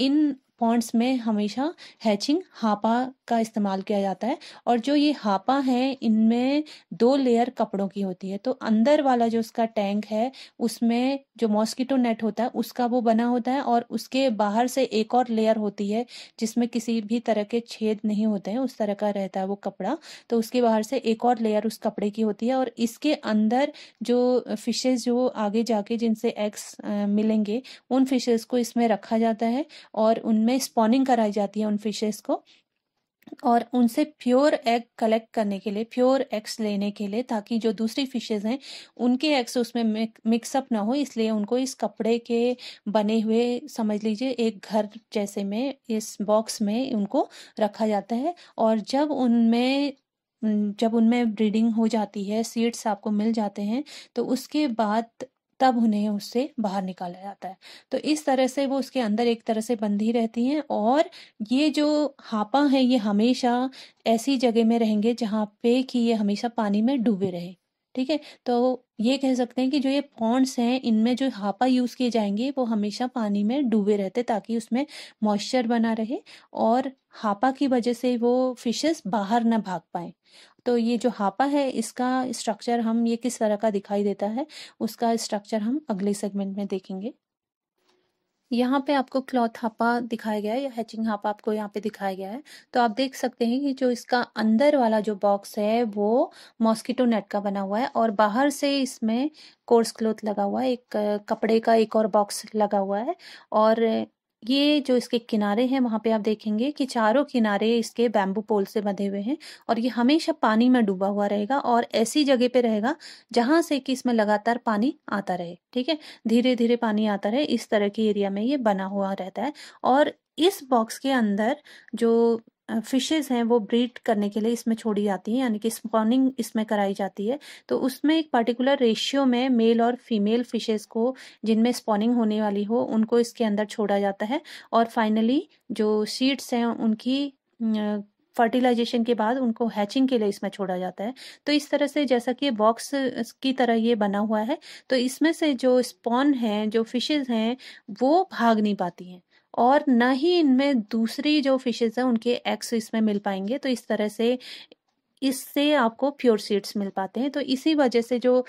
Speaker 1: इन पॉइंट्स में हमेशा हैचिंग हापा का इस्तेमाल किया जाता है और जो ये हापा हैं इनमें दो लेयर कपड़ों की होती है तो अंदर वाला जो उसका टैंक है उसमें जो मॉस्किटो नेट होता है उसका वो बना होता है और उसके बाहर से एक और लेयर होती है जिसमें किसी भी तरह के छेद नहीं होते हैं उस तरह का रहता है वो कपड़ा तो उसके बाहर से एक और लेयर उस कपड़े की होती है और इसके अंदर जो फिशेज जो आगे जाके जिनसे एग्स मिलेंगे उन फिशेज को इसमें रखा जाता है और उन उनमें स्पॉनिंग कराई जाती है उन फिशेस को और उनसे प्योर एग कलेक्ट करने के लिए प्योर एग्स लेने के लिए ताकि जो दूसरी फिशेज हैं उनके एग्स उसमें मिक्सअप ना हो इसलिए उनको इस कपड़े के बने हुए समझ लीजिए एक घर जैसे में इस बॉक्स में उनको रखा जाता है और जब उनमें जब उनमें ब्रीडिंग हो जाती है सीड्स आपको मिल जाते हैं तो उसके बाद तब उन्हें उससे बाहर निकाला जाता है तो इस तरह से वो उसके अंदर एक तरह से बंधी रहती हैं और ये जो हापा है ये हमेशा ऐसी जगह में रहेंगे जहाँ पे कि ये हमेशा पानी में डूबे रहे ठीक है तो ये कह सकते हैं कि जो ये पॉन्ड्स हैं इनमें जो हापा यूज़ किए जाएंगे वो हमेशा पानी में डूबे रहते ताकि उसमें मॉइस्चर बना रहे और हापा की वजह से वो फिशेस बाहर ना भाग पाए तो ये जो हापा है इसका स्ट्रक्चर हम ये किस तरह का दिखाई देता है उसका स्ट्रक्चर हम अगले सेगमेंट में देखेंगे यहाँ पे आपको क्लॉथ हापा दिखाया गया है या हैचिंग हापा आपको यहाँ पे दिखाया गया है तो आप देख सकते हैं कि जो इसका अंदर वाला जो बॉक्स है वो मॉस्किटो नेट का बना हुआ है और बाहर से इसमें कोर्स क्लोथ लगा हुआ है एक कपड़े का एक और बॉक्स लगा हुआ है और ये जो इसके किनारे हैं वहाँ पे आप देखेंगे कि चारों किनारे इसके बैम्बू पोल से बंधे हुए हैं और ये हमेशा पानी में डूबा हुआ रहेगा और ऐसी जगह पे रहेगा जहाँ से कि इसमें लगातार पानी आता रहे ठीक है धीरे धीरे पानी आता रहे इस तरह के एरिया में ये बना हुआ रहता है और इस बॉक्स के अंदर जो फिशेज़ हैं वो ब्रीड करने के लिए इसमें छोड़ी जाती हैं यानी कि स्पॉनिंग इसमें कराई जाती है तो उसमें एक पर्टिकुलर रेशियो में मेल और फीमेल फिशेज को जिनमें स्पॉनिंग होने वाली हो उनको इसके अंदर छोड़ा जाता है और फाइनली जो सीड्स हैं उनकी फर्टिलाइजेशन के बाद उनको हैचिंग के लिए इसमें छोड़ा जाता है तो इस तरह से जैसा कि बॉक्स की तरह ये बना हुआ है तो इसमें से जो स्पॉन हैं जो फिशेज हैं वो भाग नहीं पाती हैं और ना ही इनमें दूसरी जो फिशेज़ हैं उनके एग्स इसमें मिल पाएंगे तो इस तरह से इससे आपको प्योर सीड्स मिल पाते हैं तो इसी वजह से जो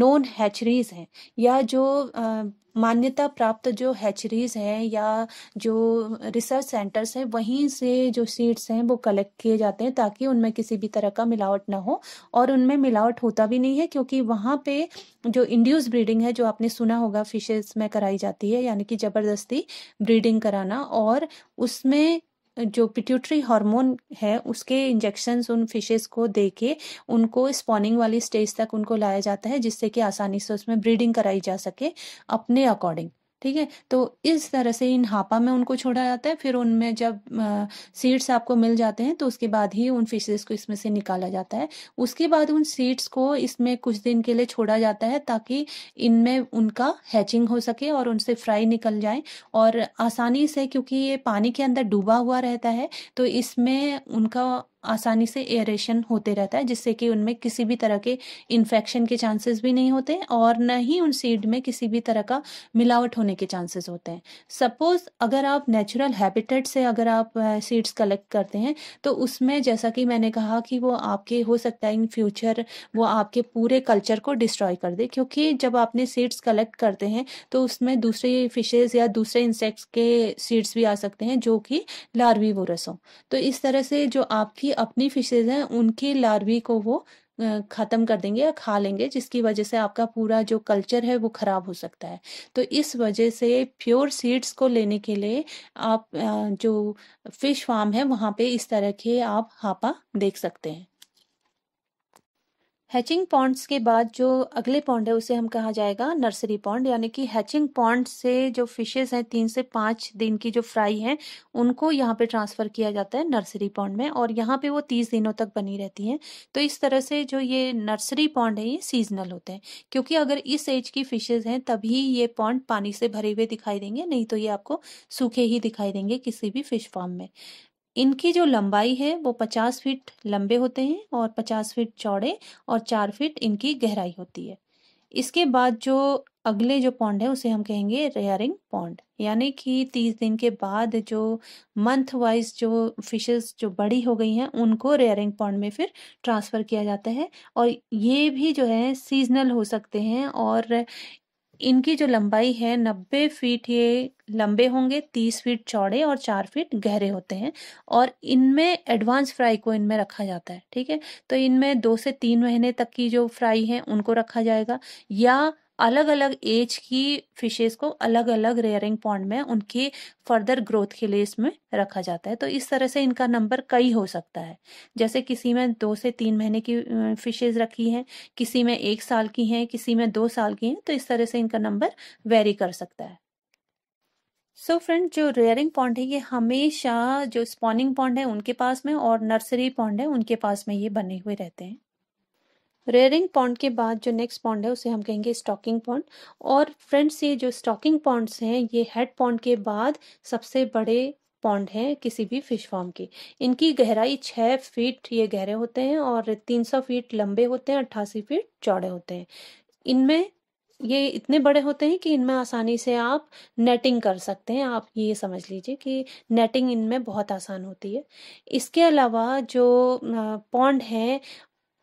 Speaker 1: नॉन हैचरीज हैं या जो आ, मान्यता प्राप्त जो हैचरीज हैं या जो रिसर्च सेंटर्स हैं वहीं से जो सीड्स हैं वो कलेक्ट किए जाते हैं ताकि उनमें किसी भी तरह का मिलावट ना हो और उनमें मिलावट होता भी नहीं है क्योंकि वहाँ पे जो इंड्यूस ब्रीडिंग है जो आपने सुना होगा फिशेज में कराई जाती है यानी कि ज़बरदस्ती ब्रीडिंग कराना और उसमें जो पिट्यूटरी हार्मोन है उसके इंजेक्शंस उन फिशेस को दे के उनको स्पॉनिंग वाली स्टेज तक उनको लाया जाता है जिससे कि आसानी से उसमें ब्रीडिंग कराई जा सके अपने अकॉर्डिंग ठीक है तो इस तरह से इन हापा में उनको छोड़ा जाता है फिर उनमें जब सीड्स आपको मिल जाते हैं तो उसके बाद ही उन फिशेज को इसमें से निकाला जाता है उसके बाद उन सीड्स को इसमें कुछ दिन के लिए छोड़ा जाता है ताकि इनमें उनका हैचिंग हो सके और उनसे फ्राई निकल जाए और आसानी से क्योंकि ये पानी के अंदर डूबा हुआ रहता है तो इसमें उनका आसानी से एयरेशन होते रहता है जिससे कि उनमें किसी भी तरह के इन्फेक्शन के चांसेस भी नहीं होते और न ही उन सीड में किसी भी तरह का मिलावट होने के चांसेस होते हैं सपोज अगर आप नेचुरल हैबिटेट से अगर आप सीड्स कलेक्ट करते हैं तो उसमें जैसा कि मैंने कहा कि वो आपके हो सकता है इन फ्यूचर वो आपके पूरे कल्चर को डिस्ट्रॉय कर दे क्योंकि जब आपने सीड्स कलेक्ट करते हैं तो उसमें दूसरे फिशेज या दूसरे इंसेक्ट्स के सीड्स भी आ सकते हैं जो कि लार्वी हो तो इस तरह से जो आपकी की अपनी फिशेज हैं उनके लार्वी को वो ख़त्म कर देंगे या खा लेंगे जिसकी वजह से आपका पूरा जो कल्चर है वो ख़राब हो सकता है तो इस वजह से प्योर सीड्स को लेने के लिए आप जो फिश फार्म है वहाँ पे इस तरह के आप हापा देख सकते हैं हैचिंग पॉन्ड्स के बाद जो अगले पॉन्ड है उसे हम कहा जाएगा नर्सरी पॉन्ड यानी कि हैचिंग पॉन्ड से जो फिशेस हैं तीन से पांच दिन की जो फ्राई हैं उनको यहाँ पे ट्रांसफ़र किया जाता है नर्सरी पॉन्ड में और यहाँ पे वो तीस दिनों तक बनी रहती हैं तो इस तरह से जो ये नर्सरी पॉन्ड है ये सीजनल होते हैं क्योंकि अगर इस एज की फिशेज़ हैं तभी ये पॉन्ड पानी से भरे हुए दिखाई देंगे नहीं तो ये आपको सूखे ही दिखाई देंगे किसी भी फिश फार्म में इनकी जो लंबाई है वो पचास फीट लंबे होते हैं और पचास फीट चौड़े और चार फीट इनकी गहराई होती है इसके बाद जो अगले जो पौंड है उसे हम कहेंगे रेयरिंग पौंड यानी कि तीस दिन के बाद जो मंथ वाइज जो फिशेस जो बड़ी हो गई हैं उनको रेयरिंग पौंड में फिर ट्रांसफ़र किया जाता है और ये भी जो है सीजनल हो सकते हैं और इनकी जो लंबाई है नब्बे फीट ये लंबे होंगे तीस फीट चौड़े और चार फीट गहरे होते हैं और इनमें एडवांस फ्राई को इनमें रखा जाता है ठीक है तो इनमें दो से तीन महीने तक की जो फ्राई है उनको रखा जाएगा या अलग अलग एज की फिशेज को अलग अलग रेयरिंग पॉन्ड में उनके फर्दर ग्रोथ के लिए इसमें रखा जाता है तो इस तरह से इनका नंबर कई हो सकता है जैसे किसी में दो से तीन महीने की फिशेज रखी हैं किसी में एक साल की हैं किसी में दो साल की हैं तो इस तरह से इनका नंबर वेरी कर सकता है सो so फ्रेंड जो रेयरिंग पॉन्ड है ये हमेशा जो स्पॉनिंग पॉन्ड है उनके पास में और नर्सरी पॉन्ड है उनके पास में ये बने हुए रहते हैं रेयरिंग पॉन्ड के बाद जो नेक्स्ट पॉन्ड है उसे हम कहेंगे स्टॉकिंग पॉन्ड और फ्रेंड्स ये जो स्टॉकिंग पॉन्ड्स हैं ये हेड पॉन्ड के बाद सबसे बड़े पॉन्ड हैं किसी भी फिश फार्म की इनकी गहराई छः फीट ये गहरे होते हैं और तीन सौ फीट लंबे होते हैं अट्ठासी फीट चौड़े होते हैं इनमें ये इतने बड़े होते हैं कि इनमें आसानी से आप नेटिंग कर सकते हैं आप ये समझ लीजिए कि नेटिंग इनमें बहुत आसान होती है इसके अलावा जो पॉन्ड हैं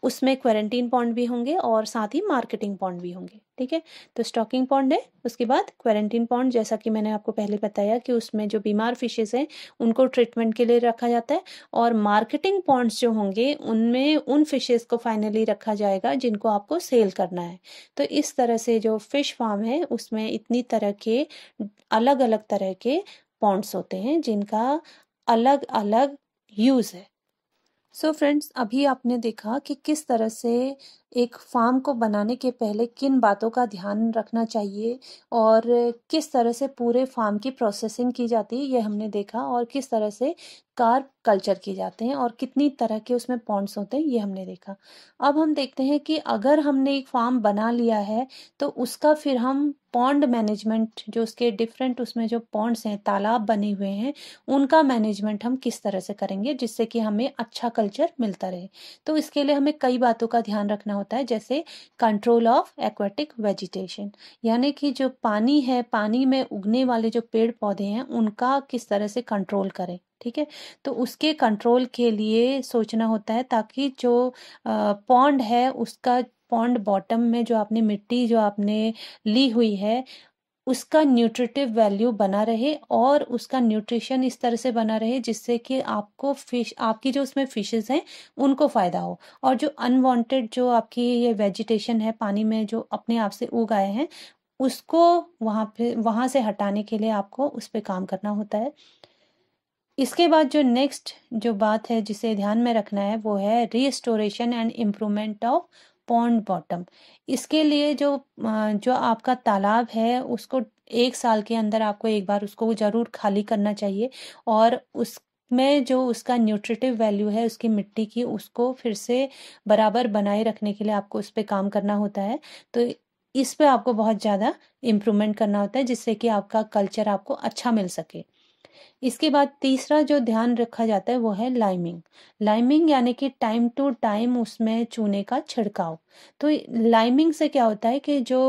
Speaker 1: उसमें क्वारंटीन पॉइंट भी होंगे और साथ ही मार्केटिंग पॉइंट भी होंगे ठीक है तो स्टॉकिंग पॉइंट है उसके बाद क्वारंटीन पॉइंट जैसा कि मैंने आपको पहले बताया कि उसमें जो बीमार फिशेज हैं उनको ट्रीटमेंट के लिए रखा जाता है और मार्केटिंग पॉइंट्स जो होंगे उनमें उन फिशेज को फाइनली रखा जाएगा जिनको आपको सेल करना है तो इस तरह से जो फिश फार्म है उसमें इतनी तरह के अलग अलग तरह के पॉइंट्स होते हैं जिनका अलग अलग यूज़ है सो so फ्रेंड्स अभी आपने देखा कि किस तरह से एक फार्म को बनाने के पहले किन बातों का ध्यान रखना चाहिए और किस तरह से पूरे फार्म की प्रोसेसिंग की जाती है ये हमने देखा और किस तरह से कार्प कल्चर किए जाते हैं और कितनी तरह के उसमें पॉन्ड्स होते हैं ये हमने देखा अब हम देखते हैं कि अगर हमने एक फार्म बना लिया है तो उसका फिर हम पॉन्ड मैनेजमेंट जो उसके डिफरेंट उसमें जो पॉन्ड्स हैं तालाब बने हुए हैं उनका मैनेजमेंट हम किस तरह से करेंगे जिससे कि हमें अच्छा कल्चर मिलता रहे तो इसके लिए हमें कई बातों का ध्यान रखना होता है जैसे कंट्रोल ऑफ एक्वेटिक वेजिटेशन यानी कि जो पानी है पानी में उगने वाले जो पेड़ पौधे हैं उनका किस तरह से कंट्रोल करें ठीक है तो उसके कंट्रोल के लिए सोचना होता है ताकि जो पौंड है उसका पौंड बॉटम में जो आपने मिट्टी जो आपने ली हुई है उसका न्यूट्रिटिव वैल्यू बना रहे और उसका न्यूट्रिशन इस तरह से बना रहे जिससे कि आपको फिश आपकी जो उसमें फिशेस हैं उनको फ़ायदा हो और जो अनवांटेड जो आपकी ये वेजिटेशन है पानी में जो अपने आप से उग आए हैं उसको वहाँ पे वहाँ से हटाने के लिए आपको उस पर काम करना होता है इसके बाद जो नेक्स्ट जो बात है जिसे ध्यान में रखना है वो है restoration and improvement of pond bottom इसके लिए जो जो आपका तालाब है उसको एक साल के अंदर आपको एक बार उसको ज़रूर खाली करना चाहिए और उस में जो उसका न्यूट्रिटिव वैल्यू है उसकी मिट्टी की उसको फिर से बराबर बनाए रखने के लिए आपको उस पर काम करना होता है तो इस पर आपको बहुत ज़्यादा इम्प्रूवमेंट करना होता है जिससे कि आपका कल्चर आपको अच्छा मिल सके इसके बाद तीसरा जो ध्यान रखा जाता है वो है लाइमिंग लाइमिंग यानी कि टाइम टू टाइम उसमें चूने का छिड़काव तो लाइमिंग से क्या होता है कि जो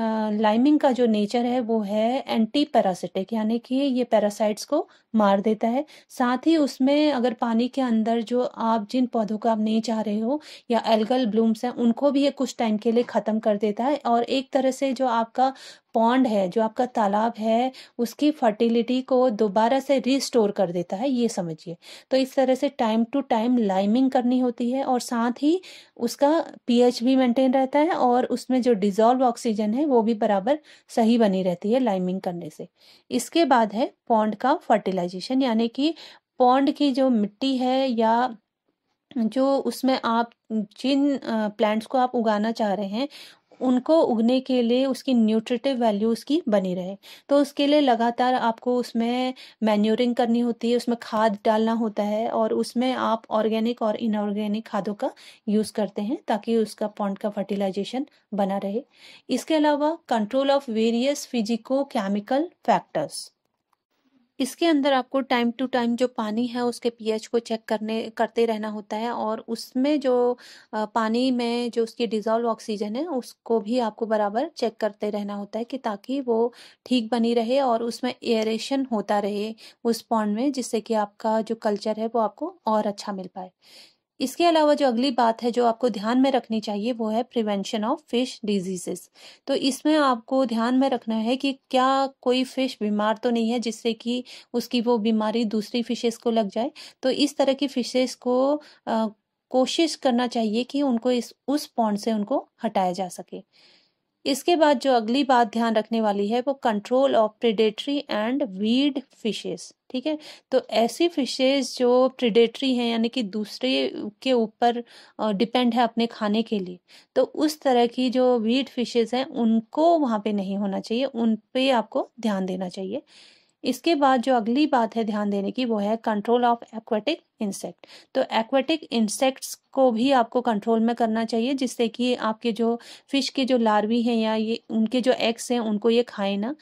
Speaker 1: आ, लाइमिंग का जो नेचर है वो है एंटी पैरासिटिक यानी कि ये पैरासाइट्स को मार देता है साथ ही उसमें अगर पानी के अंदर जो आप जिन पौधों को आप नहीं चाह रहे हो या एल्गल ब्लूम्स हैं उनको भी ये कुछ टाइम के लिए ख़त्म कर देता है और एक तरह से जो आपका पौंड है जो आपका तालाब है उसकी फर्टिलिटी को दोबारा से रिस्टोर कर देता है ये समझिए तो इस तरह से टाइम टू टाइम लाइमिंग करनी होती है और साथ ही उसका पीएच भी मेंटेन रहता है और उसमें जो डिजोल्व ऑक्सीजन है वो भी बराबर सही बनी रहती है लाइमिंग करने से इसके बाद है पौंड का फर्टिलाइजेशन यानी कि पौंड की जो मिट्टी है या जो उसमें आप जिन प्लांट्स को आप उगाना चाह रहे हैं उनको उगने के लिए उसकी न्यूट्रिटिव वैल्यू उसकी बनी रहे तो उसके लिए लगातार आपको उसमें मैन्योरिंग करनी होती है उसमें खाद डालना होता है और उसमें आप ऑर्गेनिक और इनऑर्गेनिक खादों का यूज़ करते हैं ताकि उसका पॉन्ड का फर्टिलाइजेशन बना रहे इसके अलावा control of various physico chemical factors इसके अंदर आपको टाइम टू टाइम जो पानी है उसके पीएच को चेक करने करते रहना होता है और उसमें जो पानी में जो उसकी डिज़ोल्व ऑक्सीजन है उसको भी आपको बराबर चेक करते रहना होता है कि ताकि वो ठीक बनी रहे और उसमें एयरेशन होता रहे उस पॉन्ड में जिससे कि आपका जो कल्चर है वो आपको और अच्छा मिल पाए इसके अलावा जो अगली बात है जो आपको ध्यान में रखनी चाहिए वो है प्रिवेंशन ऑफ फिश डिजीजेस तो इसमें आपको ध्यान में रखना है कि क्या कोई फिश बीमार तो नहीं है जिससे कि उसकी वो बीमारी दूसरी फिशेस को लग जाए तो इस तरह की फिशेस को आ, कोशिश करना चाहिए कि उनको इस उस पॉन्ड से उनको हटाया जा सके इसके बाद जो अगली बात ध्यान रखने वाली है वो control of predatory and weed fishes ठीक है तो ऐसी फिशेस जो प्रिडेटरी हैं यानी कि दूसरे के ऊपर डिपेंड है अपने खाने के लिए तो उस तरह की जो वीड फिशेस हैं उनको वहाँ पे नहीं होना चाहिए उन पे आपको ध्यान देना चाहिए इसके बाद जो अगली बात है ध्यान देने की वो है कंट्रोल ऑफ एक्वेटिक इंसेक्ट तो एक्वेटिक इंसेक्ट्स को भी आपको कंट्रोल में करना चाहिए जिससे कि आपके जो फिश के जो लार्वी हैं या ये उनके जो एग्स हैं उनको ये खाए ना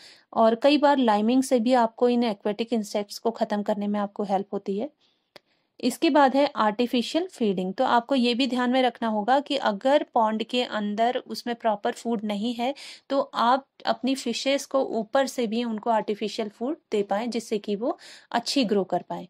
Speaker 1: और कई बार लाइमिंग से भी आपको इन एक्वेटिक इंसेक्ट्स को ख़त्म करने में आपको हेल्प होती है इसके बाद है आर्टिफिशियल फीडिंग तो आपको ये भी ध्यान में रखना होगा कि अगर पॉन्ड के अंदर उसमें प्रॉपर फूड नहीं है तो आप अपनी फिशेस को ऊपर से भी उनको आर्टिफिशियल फूड दे पाएँ जिससे कि वो अच्छी ग्रो कर पाएँ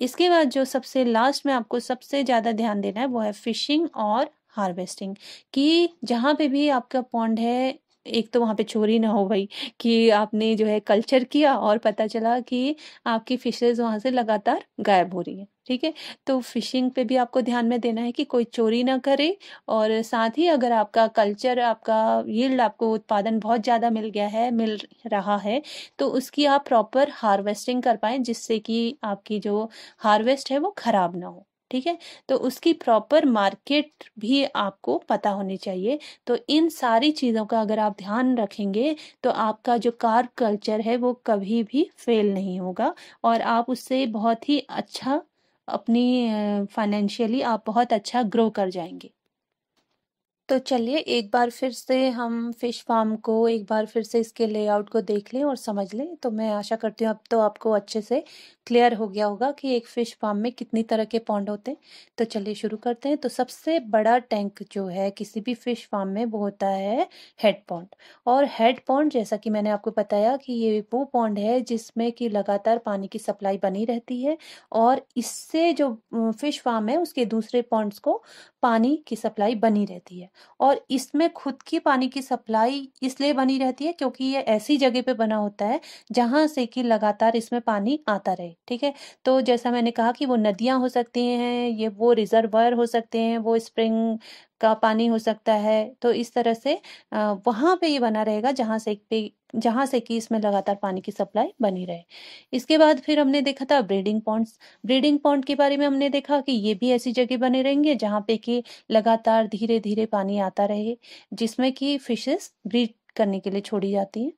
Speaker 1: इसके बाद जो सबसे लास्ट में आपको सबसे ज़्यादा ध्यान देना है वो है फिशिंग और हार्वेस्टिंग कि जहाँ पे भी आपका पॉन्ड है एक तो वहाँ पे चोरी ना हो गई कि आपने जो है कल्चर किया और पता चला कि आपकी फिशेज़ वहाँ से लगातार गायब हो रही है ठीक है? तो फिशिंग पे भी आपको ध्यान में देना है कि कोई चोरी ना करे और साथ ही अगर आपका कल्चर, आपका यील्ड, आपको उत्पादन बहुत ज़्यादा मिल गया है, मिल रहा है, तो उसकी आप प्रॉपर हार्वेस्टिंग कर पाएँ जिससे कि आपकी जो हार्वेस्ट है वो ख़राब ना हो। ठीक है तो उसकी प्रॉपर मार्केट भी आपको पता होनी चाहिए तो इन सारी चीज़ों का अगर आप ध्यान रखेंगे तो आपका जो कार कल्चर है वो कभी भी फेल नहीं होगा और आप उससे बहुत ही अच्छा अपनी फाइनेंशियली आप बहुत अच्छा ग्रो कर जाएंगे तो चलिए एक बार फिर से हम फिश फार्म को एक बार फिर से इसके लेआउट को देख लें और समझ लें तो मैं आशा करती हूँ अब तो आपको अच्छे से क्लियर हो गया होगा कि एक फिश फार्म में कितनी तरह के पॉन्ड होते हैं तो चलिए शुरू करते हैं तो सबसे बड़ा टैंक जो है किसी भी फिश फार्म में वो होता है हेड पॉन्ड और हेड पॉन्ड जैसा कि मैंने आपको बताया कि ये वो पॉन्ड है जिसमें कि लगातार पानी की सप्लाई बनी रहती है और इससे जो फिश फार्म है उसके दूसरे पॉन्ड्स को पानी की सप्लाई बनी रहती है और इसमें खुद की पानी की सप्लाई इसलिए बनी रहती है क्योंकि ये ऐसी जगह पे बना होता है जहाँ से कि लगातार इसमें पानी आता रहे ठीक है तो जैसा मैंने कहा कि वो नदियाँ हो सकती हैं ये वो रिजर्वर हो सकते हैं वो स्प्रिंग का पानी हो सकता है तो इस तरह से वहाँ पे ये बना रहेगा जहाँ से पे जहाँ से कि इसमें लगातार पानी की सप्लाई बनी रहे इसके बाद फिर हमने देखा था ब्रीडिंग पॉन्ड्स ब्रीडिंग पॉइंट के बारे में हमने देखा कि ये भी ऐसी जगह बने रहेंगे जहाँ पे कि लगातार धीरे धीरे पानी आता रहे जिसमें कि फिशेस ब्रीड करने के लिए छोड़ी जाती हैं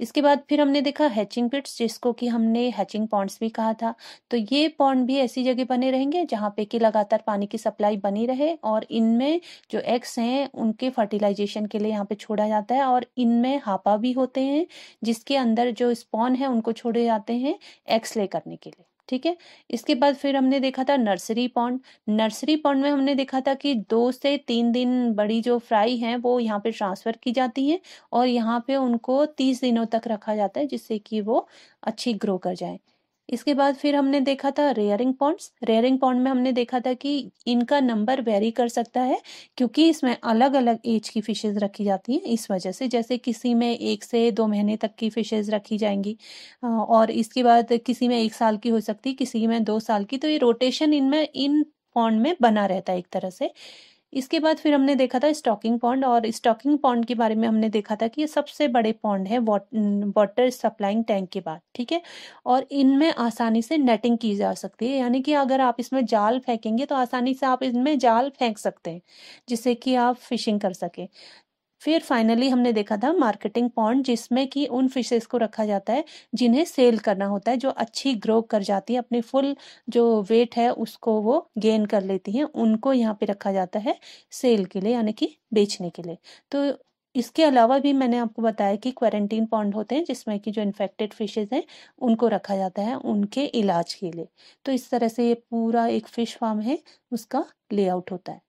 Speaker 1: इसके बाद फिर हमने देखा हैचिंग पिट्स जिसको कि हमने हैचिंग पॉन्ड्स भी कहा था तो ये पॉन्ड भी ऐसी जगह बने रहेंगे जहाँ पे कि लगातार पानी की सप्लाई बनी रहे और इनमें जो एग्स हैं उनके फर्टिलाइजेशन के लिए यहाँ पे छोड़ा जाता है और इनमें हापा भी होते हैं जिसके अंदर जो स्पॉन है उनको छोड़े जाते हैं एग्स ले करने के लिए ठीक है इसके बाद फिर हमने देखा था नर्सरी पॉन्ड नर्सरी पॉन्ड में हमने देखा था कि दो से तीन दिन बड़ी जो फ्राई हैं वो यहाँ पे ट्रांसफ़र की जाती हैं और यहाँ पे उनको तीस दिनों तक रखा जाता है जिससे कि वो अच्छी ग्रो कर जाए इसके बाद फिर हमने देखा था रेयरिंग पॉन्ड्स रेयरिंग पॉन्ड में हमने देखा था कि इनका नंबर वेरी कर सकता है क्योंकि इसमें अलग अलग एज की फिशेज रखी जाती हैं इस वजह से जैसे किसी में एक से दो महीने तक की फिशेज रखी जाएंगी और इसके बाद किसी में एक साल की हो सकती किसी में दो साल की तो ये रोटेशन इनमें इन पॉन्ड में बना रहता है एक तरह से इसके बाद फिर हमने देखा था स्टॉकिंग पॉन्ड और स्टॉकिंग पॉन्ड के बारे में हमने देखा था कि ये सबसे बड़े पॉन्ड है वाटर सप्लाइंग टैंक के बाद ठीक है और इनमें आसानी से नेटिंग की जा सकती है यानी कि अगर आप इसमें जाल फेंकेंगे तो आसानी से आप इनमें जाल फेंक सकते हैं जिससे कि आप फिशिंग कर सकें फिर फाइनली हमने देखा था मार्केटिंग पॉइंट जिसमें कि उन फिशेस को रखा जाता है जिन्हें सेल करना होता है जो अच्छी ग्रो कर जाती है अपनी फुल जो वेट है उसको वो गेन कर लेती हैं उनको यहाँ पे रखा जाता है सेल के लिए यानी कि बेचने के लिए तो इसके अलावा भी मैंने आपको बताया कि क्वारंटीन पॉन्ड होते हैं जिसमें कि जो इन्फेक्टेड फिशेज हैं उनको रखा जाता है उनके इलाज के लिए तो इस तरह से ये पूरा एक फ़िश फार्म है उसका लेआउट होता है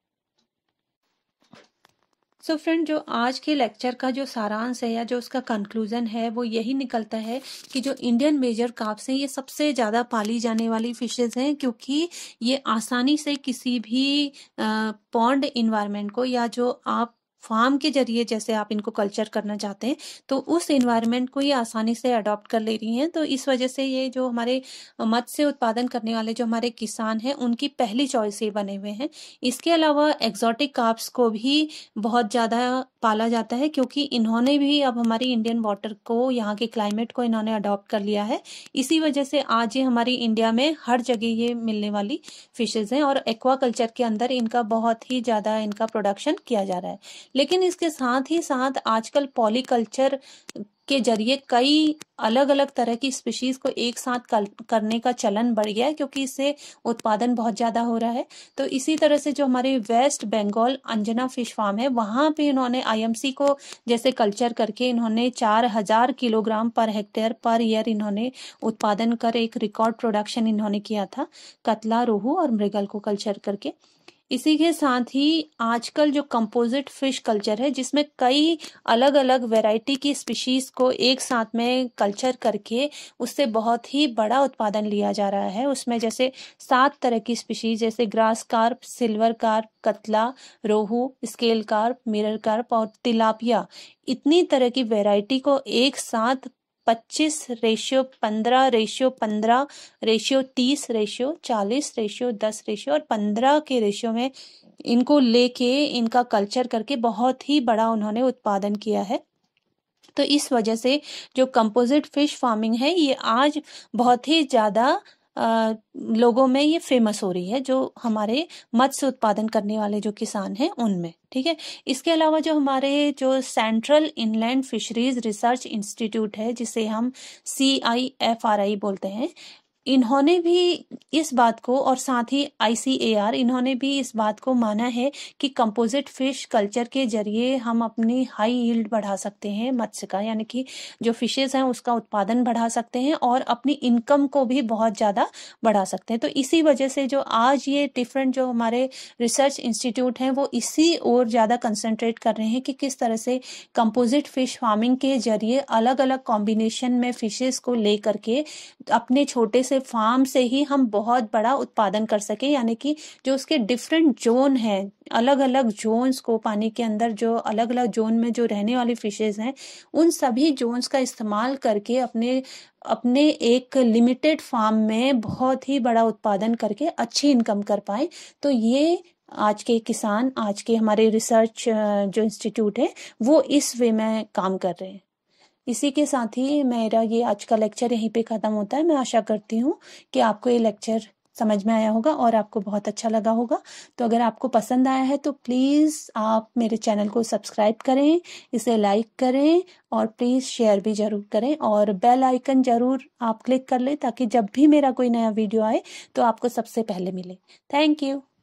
Speaker 1: सो so फ्रेंड जो आज के लेक्चर का जो सारांश है या जो उसका कंक्लूजन है वो यही निकलता है कि जो इंडियन मेजर काप्स हैं ये सबसे ज़्यादा पाली जाने वाली फिशेज हैं क्योंकि ये आसानी से किसी भी पॉन्ड इन्वायरमेंट को या जो आप फार्म के जरिए जैसे आप इनको कल्चर करना चाहते हैं तो उस इन्वायरमेंट को ये आसानी से अडॉप्ट कर ले रही हैं तो इस वजह से ये जो हमारे मत्स्य उत्पादन करने वाले जो हमारे किसान हैं उनकी पहली चॉइस ये बने हुए हैं इसके अलावा एक्जॉटिक काप्स को भी बहुत ज़्यादा पाला जाता है क्योंकि इन्होंने भी अब हमारी इंडियन वाटर को यहाँ के क्लाइमेट को इन्होंने अडॉप्ट कर लिया है इसी वजह से आज ये हमारी इंडिया में हर जगह ये मिलने वाली फिशेज हैं और एक्वा कल्चर के अंदर इनका बहुत ही ज़्यादा इनका प्रोडक्शन किया जा रहा है लेकिन इसके साथ ही साथ आजकल पॉलीकल्चर के जरिए कई अलग अलग तरह की स्पीशीज को एक साथ करने का चलन बढ़ गया है क्योंकि इससे उत्पादन बहुत ज़्यादा हो रहा है तो इसी तरह से जो हमारे वेस्ट बंगाल अंजना फिश फार्म है वहां पे इन्होंने आईएमसी को जैसे कल्चर करके इन्होंने चार हजार kilogram per hectare per year इन्होंने उत्पादन कर एक रिकॉर्ड प्रोडक्शन इन्होंने किया था कतला रोहू और मृगल को कल्चर करके इसी के साथ ही आजकल जो कंपोजिट फिश कल्चर है जिसमें कई अलग अलग वैरायटी की स्पीशीज को एक साथ में कल्चर करके उससे बहुत ही बड़ा उत्पादन लिया जा रहा है उसमें जैसे सात तरह की स्पीशीज जैसे grass carp silver carp catla rohu scale carp mirror carp और तिलापिया इतनी तरह की वैरायटी को एक साथ पच्चीस रेशियो पंद्रह रेशियो पंद्रह रेशियो तीस रेशियो चालीस रेशियो दस रेशियो और पंद्रह के रेशियो में इनको लेके इनका कल्चर करके बहुत ही बड़ा उन्होंने उत्पादन किया है तो इस वजह से जो कंपोजिट फिश फार्मिंग है ये आज बहुत ही ज़्यादा लोगों में ये फेमस हो रही है जो हमारे मत्स्य उत्पादन करने वाले जो किसान हैं उनमें ठीक है इसके अलावा जो हमारे जो central inland fisheries research institute है जिसे हम सी आई एफ आर आई बोलते हैं इन्होंने भी इस बात को और साथ ही आईसीएआर इन्होंने भी इस बात को माना है कि कंपोजिट फिश कल्चर के जरिए हम अपनी हाई यील्ड बढ़ा सकते हैं मत्स्य का यानी कि जो फिशेज हैं उसका उत्पादन बढ़ा सकते हैं और अपनी इनकम को भी बहुत ज़्यादा बढ़ा सकते हैं तो इसी वजह से जो आज ये डिफरेंट जो हमारे रिसर्च इंस्टीट्यूट हैं वो इसी ओर ज़्यादा कंसनट्रेट कर रहे हैं कि किस तरह से कंपोजिट फिश फार्मिंग के जरिए अलग अलग कॉम्बिनेशन में फिशेज को लेकर के अपने छोटे से से फार्म से ही हम बहुत बड़ा उत्पादन कर सके यानी कि जो उसके डिफरेंट जोन हैं अलग अलग जोन्स को पानी के अंदर जो अलग अलग जोन में जो रहने वाली फिशेज हैं उन सभी जोन्स का इस्तेमाल करके अपने अपने एक लिमिटेड फार्म में बहुत ही बड़ा उत्पादन करके अच्छी इनकम कर पाए तो ये आज के किसान आज के हमारे रिसर्च जो इंस्टीट्यूट है वो इस वे में काम कर रहे हैं इसी के साथ ही मेरा ये आज का लेक्चर यहीं पे ख़त्म होता है मैं आशा करती हूँ कि आपको ये लेक्चर समझ में आया होगा और आपको बहुत अच्छा लगा होगा तो अगर आपको पसंद आया है तो प्लीज़ आप मेरे चैनल को सब्सक्राइब करें इसे लाइक करें और प्लीज़ शेयर भी ज़रूर करें और बेल आइकन ज़रूर आप क्लिक कर लें ताकि जब भी मेरा कोई नया वीडियो आए तो आपको सबसे पहले मिले थैंक यू